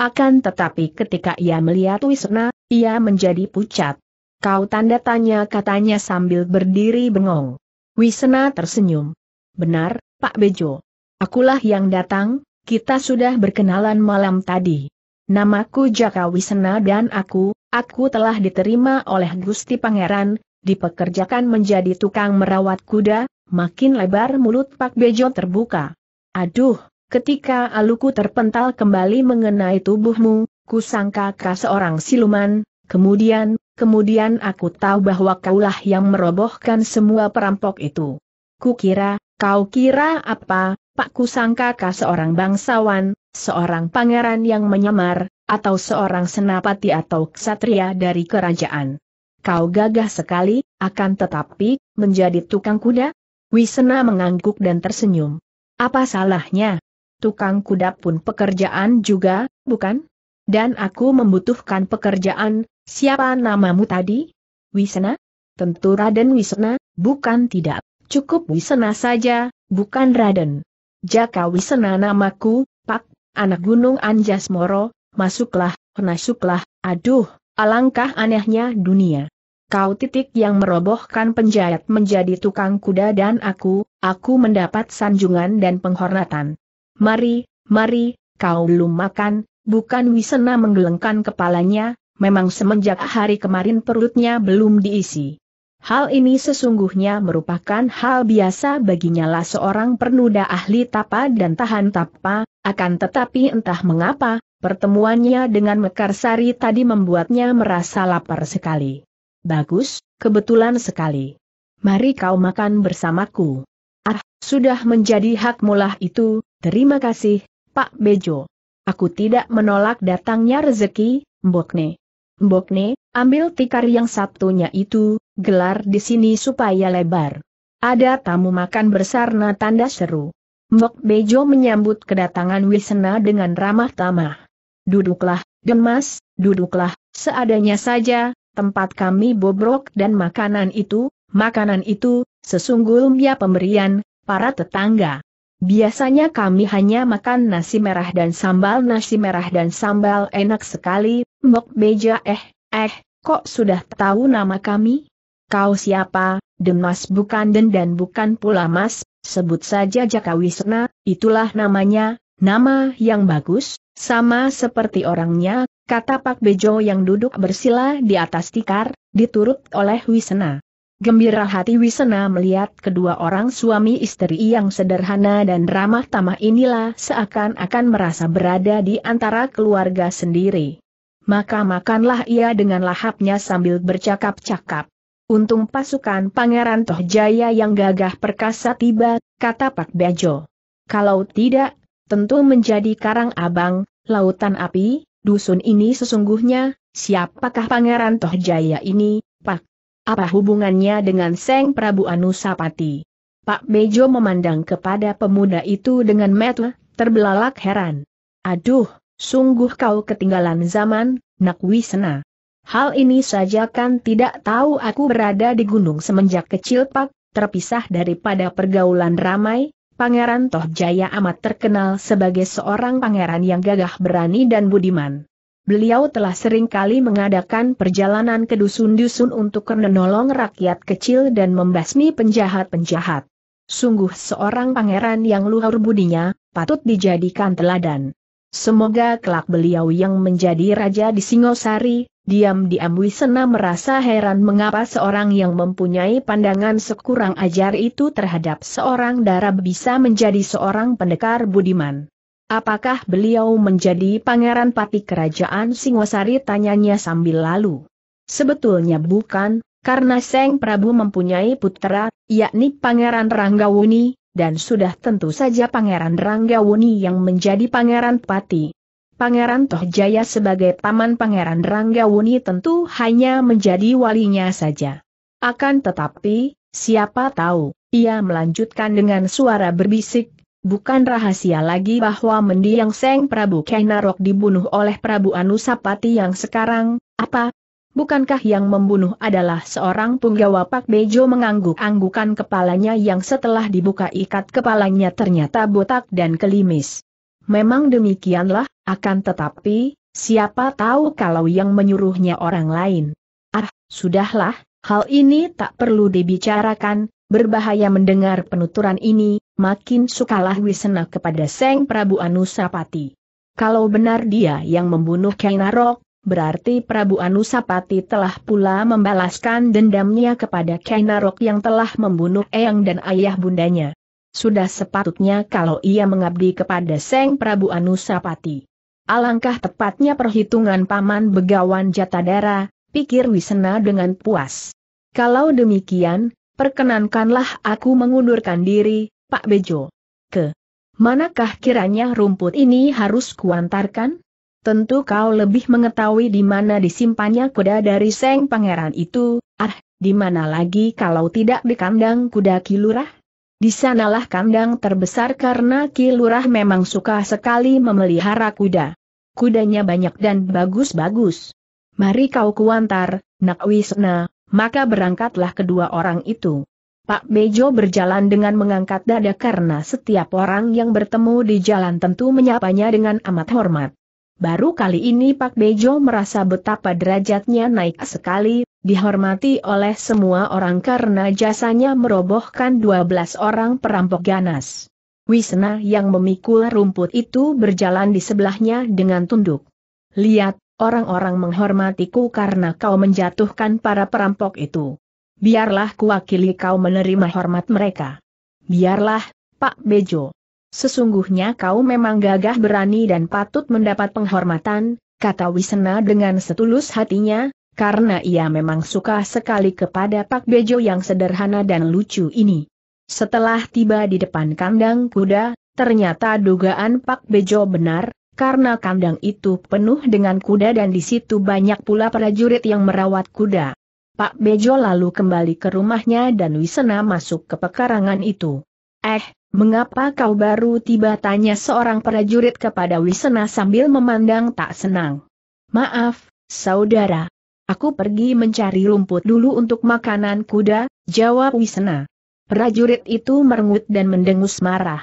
Akan tetapi ketika ia melihat Wisna, ia menjadi pucat. Kau tanda tanya katanya sambil berdiri bengong. Wisna tersenyum. Benar, Pak Bejo. Akulah yang datang, kita sudah berkenalan malam tadi. Namaku Jaka Wisna dan aku, aku telah diterima oleh Gusti Pangeran, dipekerjakan menjadi tukang merawat kuda, makin lebar mulut Pak Bejo terbuka. Aduh, ketika aluku terpental kembali mengenai tubuhmu, kusangka kau seorang siluman, kemudian, kemudian aku tahu bahwa kaulah yang merobohkan semua perampok itu. Kukira, kau kira apa, Pak kusangka kau seorang bangsawan, seorang pangeran yang menyamar, atau seorang senapati atau ksatria dari kerajaan kau gagah sekali, akan tetapi, menjadi tukang kuda? Wisena mengangguk dan tersenyum. Apa salahnya? Tukang kuda pun pekerjaan juga, bukan? Dan aku membutuhkan pekerjaan, siapa namamu tadi? Wisena? Tentu Raden Wisena, bukan tidak. Cukup Wisena saja, bukan Raden. Jaka Wisena namaku, Pak, anak Gunung Anjas Moro, masuklah, masuklah, aduh, Alangkah anehnya dunia. Kau titik yang merobohkan penjahat menjadi tukang kuda dan aku, aku mendapat sanjungan dan penghormatan. Mari, mari, kau belum makan, bukan Wisena menggelengkan kepalanya, memang semenjak hari kemarin perutnya belum diisi. Hal ini sesungguhnya merupakan hal biasa baginya lah seorang pernuda ahli tapa dan tahan tapa, akan tetapi entah mengapa, pertemuannya dengan Mekarsari tadi membuatnya merasa lapar sekali. Bagus, kebetulan sekali. Mari kau makan bersamaku. Ah, sudah menjadi hak mulah itu, terima kasih, Pak Bejo. Aku tidak menolak datangnya rezeki, Mbokne. Mbokne, ambil tikar yang satunya itu, gelar di sini supaya lebar. Ada tamu makan bersarna tanda seru. Mbok Bejo menyambut kedatangan Wisena dengan ramah tamah. Duduklah, Demas, duduklah, seadanya saja, tempat kami bobrok dan makanan itu, makanan itu, sesungguhnya pemberian, para tetangga. Biasanya kami hanya makan nasi merah dan sambal nasi merah dan sambal enak sekali, Mbok Beja eh, eh, kok sudah tahu nama kami? Kau siapa, Demas bukan dan bukan pula Mas, sebut saja Jaka Wisna, itulah namanya, nama yang bagus, sama seperti orangnya, kata Pak Bejo yang duduk bersila di atas tikar, diturut oleh Wisna. Gembira hati Wisna melihat kedua orang suami istri yang sederhana dan ramah tamah inilah seakan-akan merasa berada di antara keluarga sendiri. Maka makanlah ia dengan lahapnya sambil bercakap-cakap. Untung pasukan Pangeran Tohjaya yang gagah perkasa tiba, kata Pak Bejo. Kalau tidak, tentu menjadi karang abang, lautan api, dusun ini sesungguhnya, siapakah Pangeran Tohjaya ini, Pak? Apa hubungannya dengan Seng Prabu Anusapati? Pak Bejo memandang kepada pemuda itu dengan metu, terbelalak heran. Aduh, sungguh kau ketinggalan zaman, Nak Wisena. Hal ini saja kan tidak tahu aku berada di gunung semenjak kecil pak, terpisah daripada pergaulan ramai, Pangeran Tohjaya amat terkenal sebagai seorang pangeran yang gagah berani dan budiman. Beliau telah sering kali mengadakan perjalanan ke dusun-dusun untuk menolong rakyat kecil dan membasmi penjahat-penjahat. Sungguh seorang pangeran yang luhur budinya, patut dijadikan teladan. Semoga kelak beliau yang menjadi raja di Singosari, diam-diam Wisena merasa heran mengapa seorang yang mempunyai pandangan sekurang ajar itu terhadap seorang darab bisa menjadi seorang pendekar budiman. Apakah beliau menjadi pangeran pati kerajaan Singosari tanyanya sambil lalu. Sebetulnya bukan, karena Seng Prabu mempunyai putra, yakni Pangeran Ranggawuni, dan sudah tentu saja Pangeran Ranggawuni yang menjadi Pangeran Pati. Pangeran Tohjaya sebagai paman Pangeran Ranggawuni tentu hanya menjadi walinya saja. Akan tetapi, siapa tahu, ia melanjutkan dengan suara berbisik, bukan rahasia lagi bahwa mendiang Seng Prabu Kainarok dibunuh oleh Prabu Anusapati yang sekarang, apa, Bukankah yang membunuh adalah seorang punggawa Pak Bejo mengangguk-anggukan kepalanya yang setelah dibuka ikat kepalanya ternyata botak dan kelimis. Memang demikianlah, akan tetapi, siapa tahu kalau yang menyuruhnya orang lain. Ah, sudahlah, hal ini tak perlu dibicarakan, berbahaya mendengar penuturan ini, makin sukalah Wisena kepada Seng Prabu Anusapati. Kalau benar dia yang membunuh Kainarok, berarti Prabu Anusapati telah pula membalaskan dendamnya kepada Kainarok yang telah membunuh Eyang dan ayah bundanya. Sudah sepatutnya kalau ia mengabdi kepada Seng Prabu Anusapati. Alangkah tepatnya perhitungan paman begawan Jatadara, pikir Wisena dengan puas. Kalau demikian, perkenankanlah aku mengundurkan diri, Pak Bejo. Ke manakah kiranya rumput ini harus kuantarkan? Tentu kau lebih mengetahui di mana disimpannya kuda dari Seng Pangeran itu, ah, di mana lagi kalau tidak di kandang kuda Kilurah? Di sanalah kandang terbesar karena Kilurah memang suka sekali memelihara kuda. Kudanya banyak dan bagus-bagus. Mari kau kuantar, nak Wisna, maka berangkatlah kedua orang itu. Pak Bejo berjalan dengan mengangkat dada karena setiap orang yang bertemu di jalan tentu menyapanya dengan amat hormat. Baru kali ini Pak Bejo merasa betapa derajatnya naik sekali, dihormati oleh semua orang karena jasanya merobohkan 12 orang perampok ganas. Wisna yang memikul rumput itu berjalan di sebelahnya dengan tunduk. Lihat, orang-orang menghormatiku karena kau menjatuhkan para perampok itu. Biarlah kuwakili kau menerima hormat mereka. Biarlah, Pak Bejo. Sesungguhnya kau memang gagah berani dan patut mendapat penghormatan, kata Wisena dengan setulus hatinya, karena ia memang suka sekali kepada Pak Bejo yang sederhana dan lucu ini. Setelah tiba di depan kandang kuda, ternyata dugaan Pak Bejo benar, karena kandang itu penuh dengan kuda dan di situ banyak pula prajurit yang merawat kuda. Pak Bejo lalu kembali ke rumahnya dan Wisena masuk ke pekarangan itu. Eh, Mengapa kau baru tiba tanya seorang prajurit kepada Wisena sambil memandang tak senang. Maaf, saudara. Aku pergi mencari rumput dulu untuk makanan kuda, jawab Wisena. Prajurit itu merengut dan mendengus marah.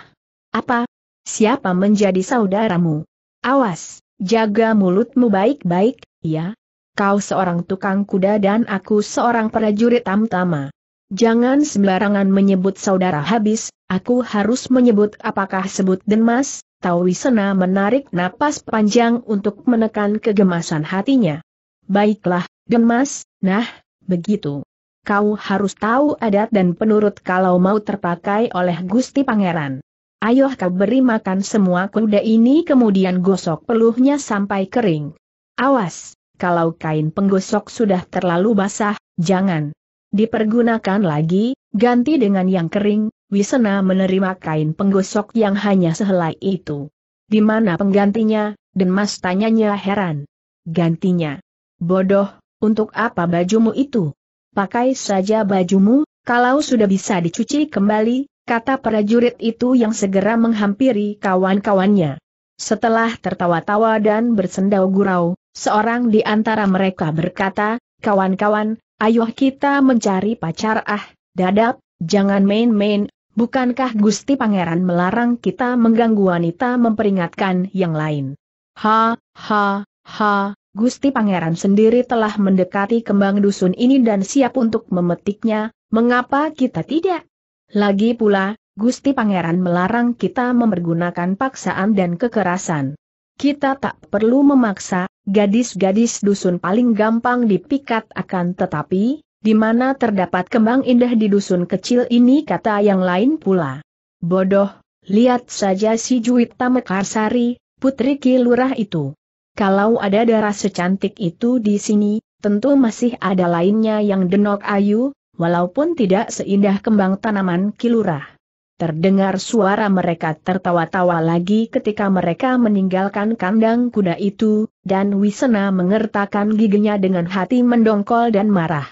Apa? Siapa menjadi saudaramu? Awas, jaga mulutmu baik-baik, ya? Kau seorang tukang kuda dan aku seorang prajurit tamtama. Jangan sembarangan menyebut saudara habis, aku harus menyebut apakah sebut Denmas, Tawisena menarik napas panjang untuk menekan kegemasan hatinya. Baiklah, Denmas, nah, begitu. Kau harus tahu adat dan penurut kalau mau terpakai oleh Gusti Pangeran. Ayo kau beri makan semua kuda ini kemudian gosok peluhnya sampai kering. Awas, kalau kain penggosok sudah terlalu basah, jangan dipergunakan lagi, ganti dengan yang kering, Wisena menerima kain penggosok yang hanya sehelai itu. Di mana penggantinya, Denmas tanyanya heran. Gantinya. Bodoh, untuk apa bajumu itu? Pakai saja bajumu, kalau sudah bisa dicuci kembali, kata prajurit itu yang segera menghampiri kawan-kawannya. Setelah tertawa-tawa dan bersendau gurau, seorang di antara mereka berkata, kawan-kawan, Ayuh kita mencari pacar ah, dadap, jangan main-main, bukankah Gusti Pangeran melarang kita mengganggu wanita memperingatkan yang lain? Ha, ha, ha, Gusti Pangeran sendiri telah mendekati kembang dusun ini dan siap untuk memetiknya, mengapa kita tidak? Lagi pula, Gusti Pangeran melarang kita mempergunakan paksaan dan kekerasan. Kita tak perlu memaksa, gadis-gadis dusun paling gampang dipikat akan tetapi, di mana terdapat kembang indah di dusun kecil ini kata yang lain pula. Bodoh, lihat saja si Juwita Mekarsari, putri kilurah itu. Kalau ada darah secantik itu di sini, tentu masih ada lainnya yang denok ayu, walaupun tidak seindah kembang tanaman kilurah. Terdengar suara mereka tertawa-tawa lagi ketika mereka meninggalkan kandang kuda itu, dan Wisena mengertakkan giginya dengan hati mendongkol dan marah.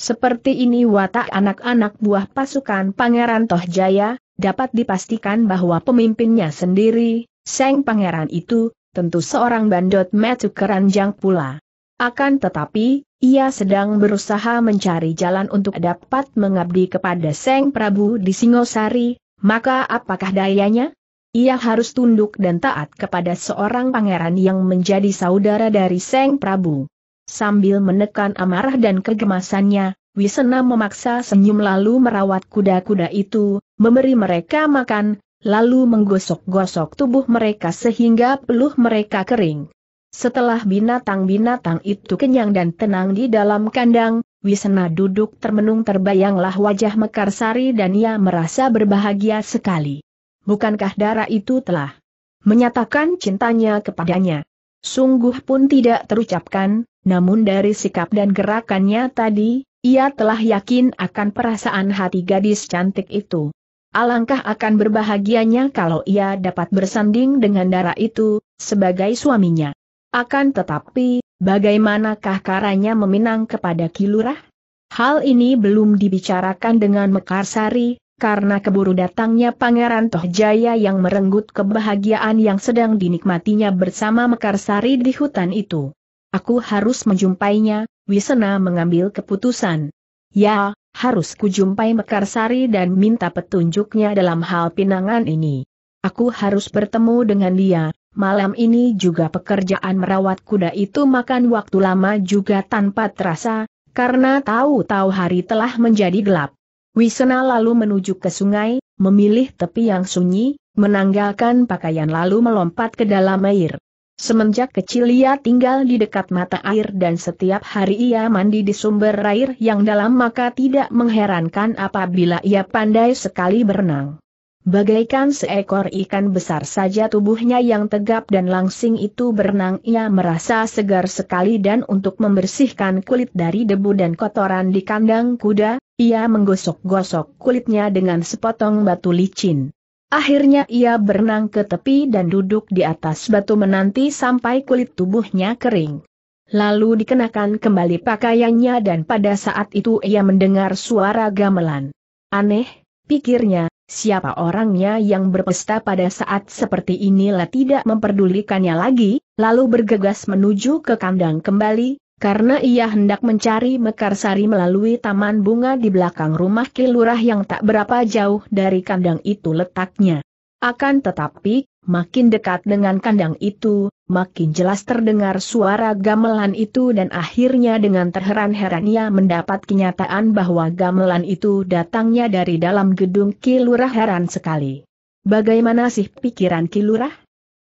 Seperti ini watak anak-anak buah pasukan Pangeran Tohjaya, dapat dipastikan bahwa pemimpinnya sendiri, Seng Pangeran itu, tentu seorang bandot metu keranjang pula. Akan tetapi, ia sedang berusaha mencari jalan untuk dapat mengabdi kepada Seng Prabu di Singosari, maka apakah dayanya? Ia harus tunduk dan taat kepada seorang pangeran yang menjadi saudara dari Seng Prabu. Sambil menekan amarah dan kegemasannya, Wisena memaksa senyum lalu merawat kuda-kuda itu, memberi mereka makan, lalu menggosok-gosok tubuh mereka sehingga peluh mereka kering. Setelah binatang-binatang itu kenyang dan tenang di dalam kandang, Wisena duduk termenung terbayanglah wajah Mekarsari dan ia merasa berbahagia sekali. Bukankah darah itu telah menyatakan cintanya kepadanya? Sungguh pun tidak terucapkan, namun dari sikap dan gerakannya tadi, ia telah yakin akan perasaan hati gadis cantik itu. Alangkah akan berbahagianya kalau ia dapat bersanding dengan darah itu, sebagai suaminya. Akan tetapi, bagaimanakah caranya meminang kepada Kilurah? Hal ini belum dibicarakan dengan Mekarsari, karena keburu datangnya Pangeran Tohjaya yang merenggut kebahagiaan yang sedang dinikmatinya bersama Mekarsari di hutan itu. Aku harus menjumpainya, Wisena mengambil keputusan. Ya, harus kujumpai Mekarsari dan minta petunjuknya dalam hal pinangan ini. Aku harus bertemu dengan dia, malam ini juga pekerjaan merawat kuda itu makan waktu lama juga tanpa terasa, karena tahu-tahu hari telah menjadi gelap. Wisena lalu menuju ke sungai, memilih tepi yang sunyi, menanggalkan pakaian lalu melompat ke dalam air. Semenjak kecil ia tinggal di dekat mata air dan setiap hari ia mandi di sumber air yang dalam maka tidak mengherankan apabila ia pandai sekali berenang. Bagaikan seekor ikan besar saja tubuhnya yang tegap dan langsing itu berenang ia merasa segar sekali dan untuk membersihkan kulit dari debu dan kotoran di kandang kuda, ia menggosok-gosok kulitnya dengan sepotong batu licin. Akhirnya ia berenang ke tepi dan duduk di atas batu menanti sampai kulit tubuhnya kering. Lalu dikenakan kembali pakaiannya dan pada saat itu ia mendengar suara gamelan. Aneh, pikirnya, Siapa orangnya yang berpesta pada saat seperti inilah tidak memperdulikannya lagi, lalu bergegas menuju ke kandang kembali, karena ia hendak mencari Mekarsari melalui taman bunga di belakang rumah kilurah yang tak berapa jauh dari kandang itu letaknya. Akan tetapi, Makin dekat dengan kandang itu, makin jelas terdengar suara gamelan itu dan akhirnya dengan terheran-heran ia mendapat kenyataan bahwa gamelan itu datangnya dari dalam gedung Kilurah heran sekali. Bagaimana sih pikiran Kilurah?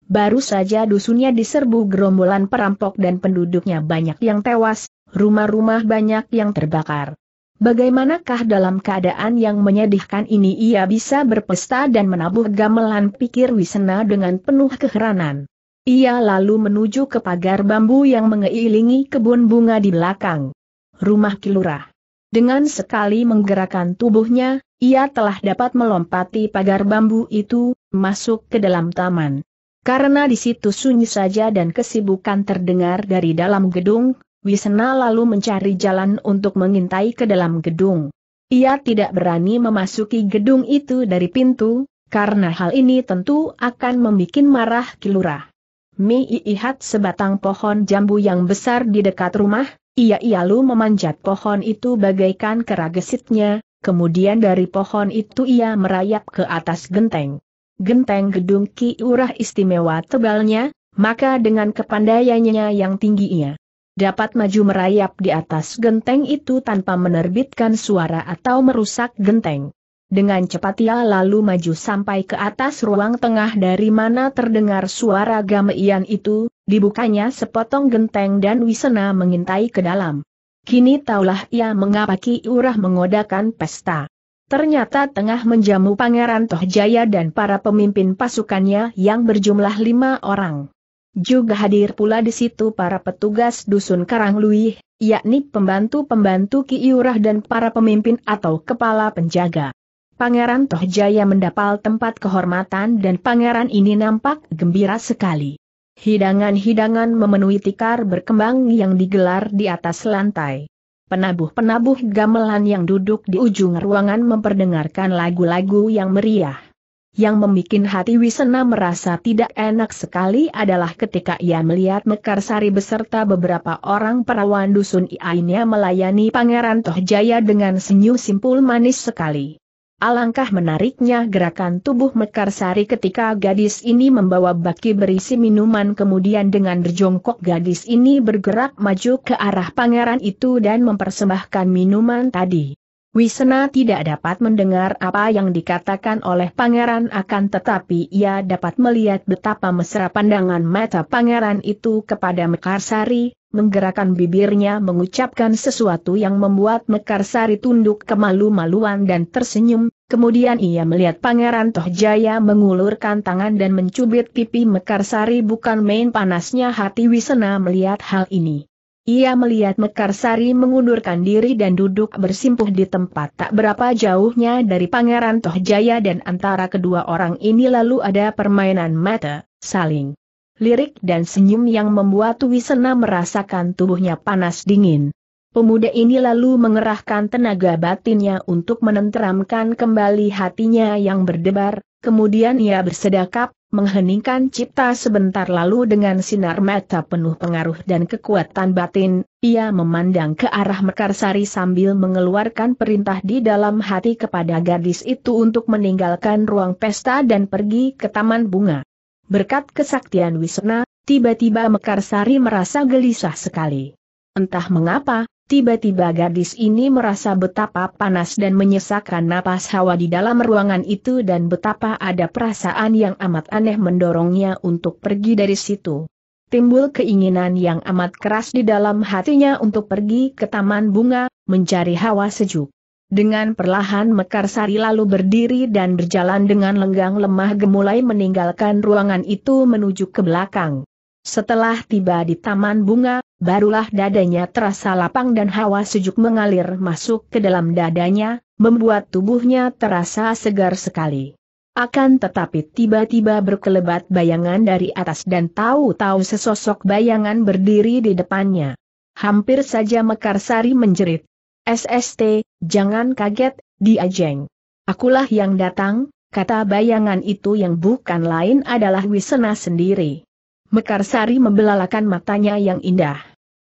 Baru saja dusunnya diserbu gerombolan perampok dan penduduknya banyak yang tewas, rumah-rumah banyak yang terbakar. Bagaimanakah dalam keadaan yang menyedihkan ini ia bisa berpesta dan menabuh gamelan pikir Wisena dengan penuh keheranan. Ia lalu menuju ke pagar bambu yang mengelilingi kebun bunga di belakang. Rumah kilurah. Dengan sekali menggerakkan tubuhnya, ia telah dapat melompati pagar bambu itu, masuk ke dalam taman. Karena di situ sunyi saja dan kesibukan terdengar dari dalam gedung, Wisna lalu mencari jalan untuk mengintai ke dalam gedung. Ia tidak berani memasuki gedung itu dari pintu, karena hal ini tentu akan membuat marah kilurah. Mi iihat sebatang pohon jambu yang besar di dekat rumah, ia lalu memanjat pohon itu bagaikan gesitnya, kemudian dari pohon itu ia merayap ke atas genteng. Genteng gedung kiurah istimewa tebalnya, maka dengan kepandaiannya yang tinggi ia dapat maju merayap di atas genteng itu tanpa menerbitkan suara atau merusak genteng. Dengan cepat ia lalu maju sampai ke atas ruang tengah dari mana terdengar suara gamelan itu, dibukanya sepotong genteng dan Wisena mengintai ke dalam. Kini taulah ia mengapa Ki Urah mengodakan pesta. Ternyata tengah menjamu Pangeran Tohjaya dan para pemimpin pasukannya yang berjumlah lima orang. Juga hadir pula di situ para petugas dusun Karangluih, yakni pembantu-pembantu Ki Iurah dan para pemimpin atau kepala penjaga. Pangeran Tohjaya mendapal tempat kehormatan dan pangeran ini nampak gembira sekali. Hidangan-hidangan memenuhi tikar berkembang yang digelar di atas lantai. Penabuh-penabuh gamelan yang duduk di ujung ruangan memperdengarkan lagu-lagu yang meriah. Yang membuat hati Wisena merasa tidak enak sekali adalah ketika ia melihat Mekarsari beserta beberapa orang perawan dusun lainnya melayani Pangeran Tohjaya dengan senyum simpul manis sekali. Alangkah menariknya gerakan tubuh Mekarsari ketika gadis ini membawa baki berisi minuman kemudian dengan berjongkok gadis ini bergerak maju ke arah pangeran itu dan mempersembahkan minuman tadi. Wisena tidak dapat mendengar apa yang dikatakan oleh pangeran akan tetapi ia dapat melihat betapa mesra pandangan mata pangeran itu kepada Mekarsari, menggerakkan bibirnya mengucapkan sesuatu yang membuat Mekarsari tunduk kemalu-maluan dan tersenyum, kemudian ia melihat pangeran Tohjaya mengulurkan tangan dan mencubit pipi Mekarsari bukan main panasnya hati Wisena melihat hal ini. Ia melihat Mekarsari mengundurkan diri dan duduk bersimpuh di tempat tak berapa jauhnya dari Pangeran Tohjaya dan antara kedua orang ini lalu ada permainan mata, saling lirik dan senyum yang membuat Wisena merasakan tubuhnya panas dingin. Pemuda ini lalu mengerahkan tenaga batinnya untuk menenteramkan kembali hatinya yang berdebar, kemudian ia bersedekap mengheningkan cipta sebentar lalu dengan sinar mata penuh pengaruh dan kekuatan batin, ia memandang ke arah Mekarsari sambil mengeluarkan perintah di dalam hati kepada gadis itu untuk meninggalkan ruang pesta dan pergi ke taman bunga. Berkat kesaktian Wisna, tiba-tiba Mekarsari merasa gelisah sekali. Entah mengapa, Tiba-tiba gadis ini merasa betapa panas dan menyesakkan napas hawa di dalam ruangan itu dan betapa ada perasaan yang amat aneh mendorongnya untuk pergi dari situ. Timbul keinginan yang amat keras di dalam hatinya untuk pergi ke taman bunga, mencari hawa sejuk. Dengan perlahan Mekarsari lalu berdiri dan berjalan dengan lenggang lemah gemulai meninggalkan ruangan itu menuju ke belakang. Setelah tiba di taman bunga, barulah dadanya terasa lapang dan hawa sejuk mengalir masuk ke dalam dadanya, membuat tubuhnya terasa segar sekali. Akan tetapi tiba-tiba berkelebat bayangan dari atas dan tahu-tahu sesosok bayangan berdiri di depannya. Hampir saja Mekarsari menjerit. SST, jangan kaget, diajeng. Akulah yang datang, kata bayangan itu yang bukan lain adalah Wisena sendiri. Mekarsari membelalakan matanya yang indah.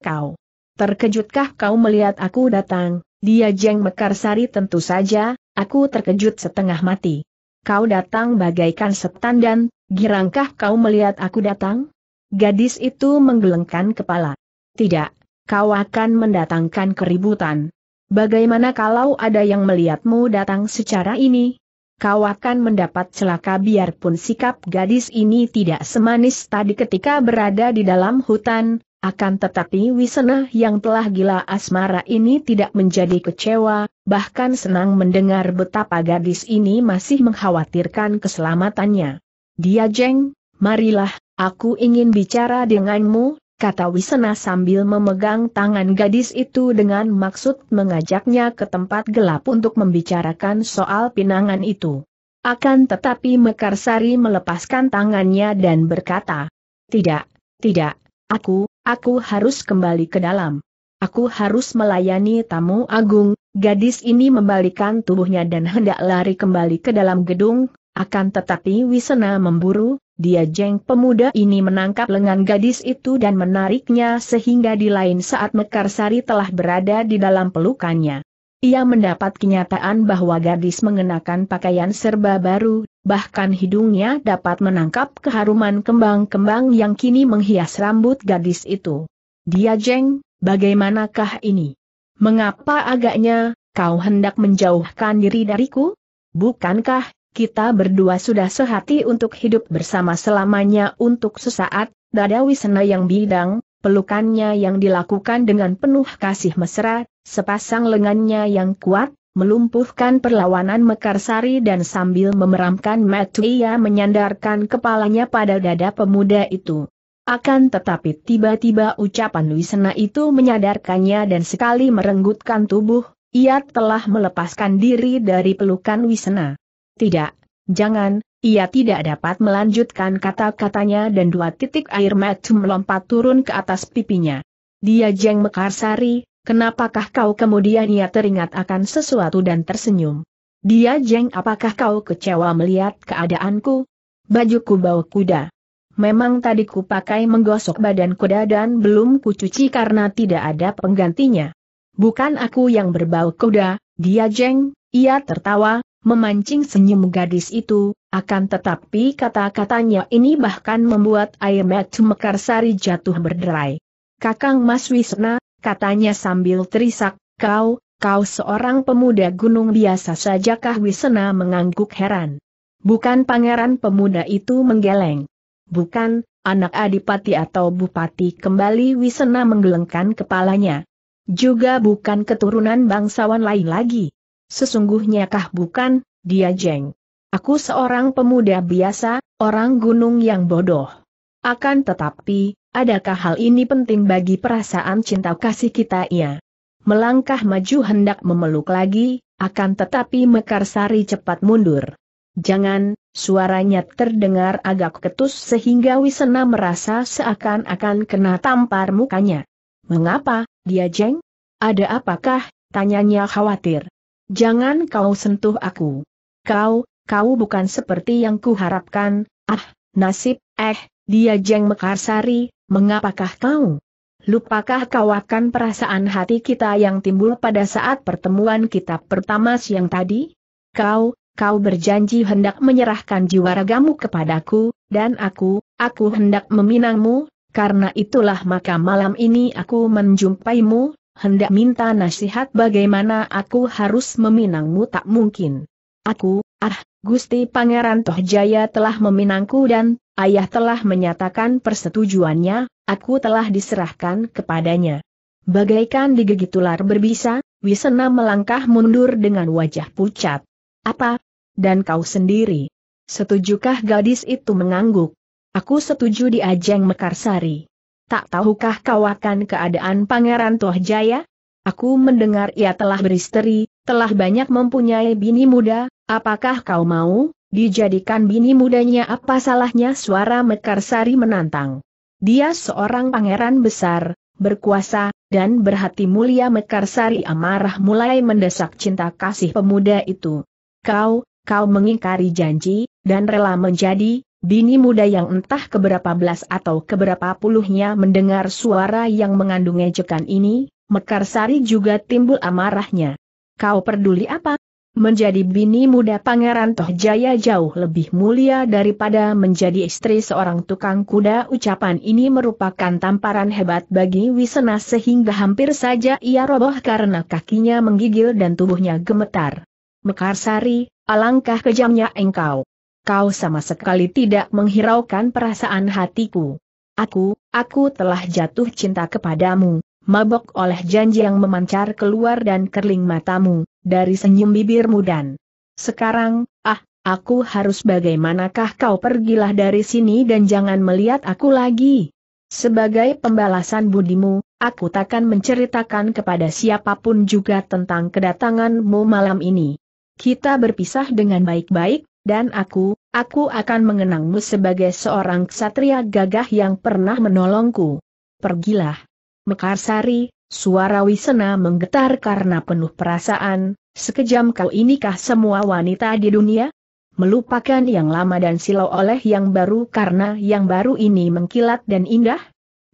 Kau. Terkejutkah kau melihat aku datang? Dia Jeng Mekarsari tentu saja, aku terkejut setengah mati. Kau datang bagaikan setan dan, girangkah kau melihat aku datang? Gadis itu menggelengkan kepala. Tidak, kau akan mendatangkan keributan. Bagaimana kalau ada yang melihatmu datang secara ini? kau akan mendapat celaka biarpun sikap gadis ini tidak semanis tadi ketika berada di dalam hutan, akan tetapi Wisena yang telah gila asmara ini tidak menjadi kecewa, bahkan senang mendengar betapa gadis ini masih mengkhawatirkan keselamatannya. Dia jeng, marilah, aku ingin bicara denganmu, kata Wisena sambil memegang tangan gadis itu dengan maksud mengajaknya ke tempat gelap untuk membicarakan soal pinangan itu. Akan tetapi Mekarsari melepaskan tangannya dan berkata, Tidak, tidak, aku, aku harus kembali ke dalam. Aku harus melayani tamu agung, gadis ini membalikan tubuhnya dan hendak lari kembali ke dalam gedung, akan tetapi Wisena memburu, dia jeng pemuda ini menangkap lengan gadis itu dan menariknya sehingga di lain saat Mekarsari telah berada di dalam pelukannya. Ia mendapat kenyataan bahwa gadis mengenakan pakaian serba baru, bahkan hidungnya dapat menangkap keharuman kembang-kembang yang kini menghias rambut gadis itu. Dia jeng, bagaimanakah ini? Mengapa agaknya, kau hendak menjauhkan diri dariku? Bukankah kita berdua sudah sehati untuk hidup bersama selamanya untuk sesaat, dada Wisna yang bidang, pelukannya yang dilakukan dengan penuh kasih mesra, sepasang lengannya yang kuat, melumpuhkan perlawanan Mekarsari dan sambil memeramkan mata ia menyandarkan kepalanya pada dada pemuda itu. Akan tetapi tiba-tiba ucapan Wisna itu menyadarkannya dan sekali merenggutkan tubuh, ia telah melepaskan diri dari pelukan Wisna. Tidak, jangan, ia tidak dapat melanjutkan kata-katanya dan dua titik air mata melompat turun ke atas pipinya. Dia Jeng Mekarsari, kenapakah kau kemudian ia teringat akan sesuatu dan tersenyum. Dia Jeng apakah kau kecewa melihat keadaanku? Bajuku bau kuda. Memang tadi ku pakai menggosok badan kuda dan belum kucuci karena tidak ada penggantinya. Bukan aku yang berbau kuda, dia Jeng, ia tertawa, memancing senyum gadis itu, akan tetapi kata-katanya ini bahkan membuat air mata Mekarsari jatuh berderai. Kakang Mas Wisna, katanya sambil terisak, kau, kau seorang pemuda gunung biasa sajakah Wisna mengangguk heran. Bukan pangeran pemuda itu menggeleng. Bukan, anak adipati atau bupati kembali Wisna menggelengkan kepalanya. Juga bukan keturunan bangsawan lain lagi. Sesungguhnya kah bukan, dia jeng. Aku seorang pemuda biasa, orang gunung yang bodoh. Akan tetapi, adakah hal ini penting bagi perasaan cinta kasih kita ia? Melangkah maju hendak memeluk lagi, akan tetapi mekar sari cepat mundur. Jangan, suaranya terdengar agak ketus sehingga Wisena merasa seakan-akan kena tampar mukanya. Mengapa, dia jeng? Ada apakah, tanyanya khawatir. Jangan kau sentuh aku. Kau, kau bukan seperti yang kuharapkan, ah, nasib, eh, dia jeng Mekarsari, mengapakah kau? Lupakah kau akan perasaan hati kita yang timbul pada saat pertemuan kita pertama siang tadi? Kau, kau berjanji hendak menyerahkan jiwa ragamu kepadaku, dan aku, aku hendak meminangmu, karena itulah maka malam ini aku menjumpaimu, hendak minta nasihat bagaimana aku harus meminangmu tak mungkin. Aku, ah, Gusti Pangeran Tohjaya telah meminangku dan, ayah telah menyatakan persetujuannya, aku telah diserahkan kepadanya. Bagaikan digigit ular berbisa, Wisena melangkah mundur dengan wajah pucat. Apa? Dan kau sendiri? Setujukah gadis itu mengangguk? Aku setuju di Ajeng Mekarsari tak tahukah kau akan keadaan Pangeran Tohjaya? Aku mendengar ia telah beristeri, telah banyak mempunyai bini muda, apakah kau mau, dijadikan bini mudanya apa salahnya suara Mekarsari menantang. Dia seorang pangeran besar, berkuasa, dan berhati mulia Mekarsari amarah mulai mendesak cinta kasih pemuda itu. Kau, kau mengingkari janji, dan rela menjadi, Bini muda yang entah keberapa belas atau keberapa puluhnya mendengar suara yang mengandung ejekan ini, Mekarsari juga timbul amarahnya. Kau peduli apa? Menjadi bini muda Pangeran Toh Jaya jauh lebih mulia daripada menjadi istri seorang tukang kuda. Ucapan ini merupakan tamparan hebat bagi Wisena sehingga hampir saja ia roboh karena kakinya menggigil dan tubuhnya gemetar. Mekarsari, alangkah kejamnya engkau kau sama sekali tidak menghiraukan perasaan hatiku. Aku, aku telah jatuh cinta kepadamu, mabok oleh janji yang memancar keluar dan kerling matamu, dari senyum bibirmu dan sekarang, ah, aku harus bagaimanakah kau pergilah dari sini dan jangan melihat aku lagi. Sebagai pembalasan budimu, aku takkan menceritakan kepada siapapun juga tentang kedatanganmu malam ini. Kita berpisah dengan baik-baik, dan aku, aku akan mengenangmu sebagai seorang ksatria gagah yang pernah menolongku. Pergilah. Mekarsari, suara Wisena menggetar karena penuh perasaan, sekejam kau inikah semua wanita di dunia? Melupakan yang lama dan silau oleh yang baru karena yang baru ini mengkilat dan indah?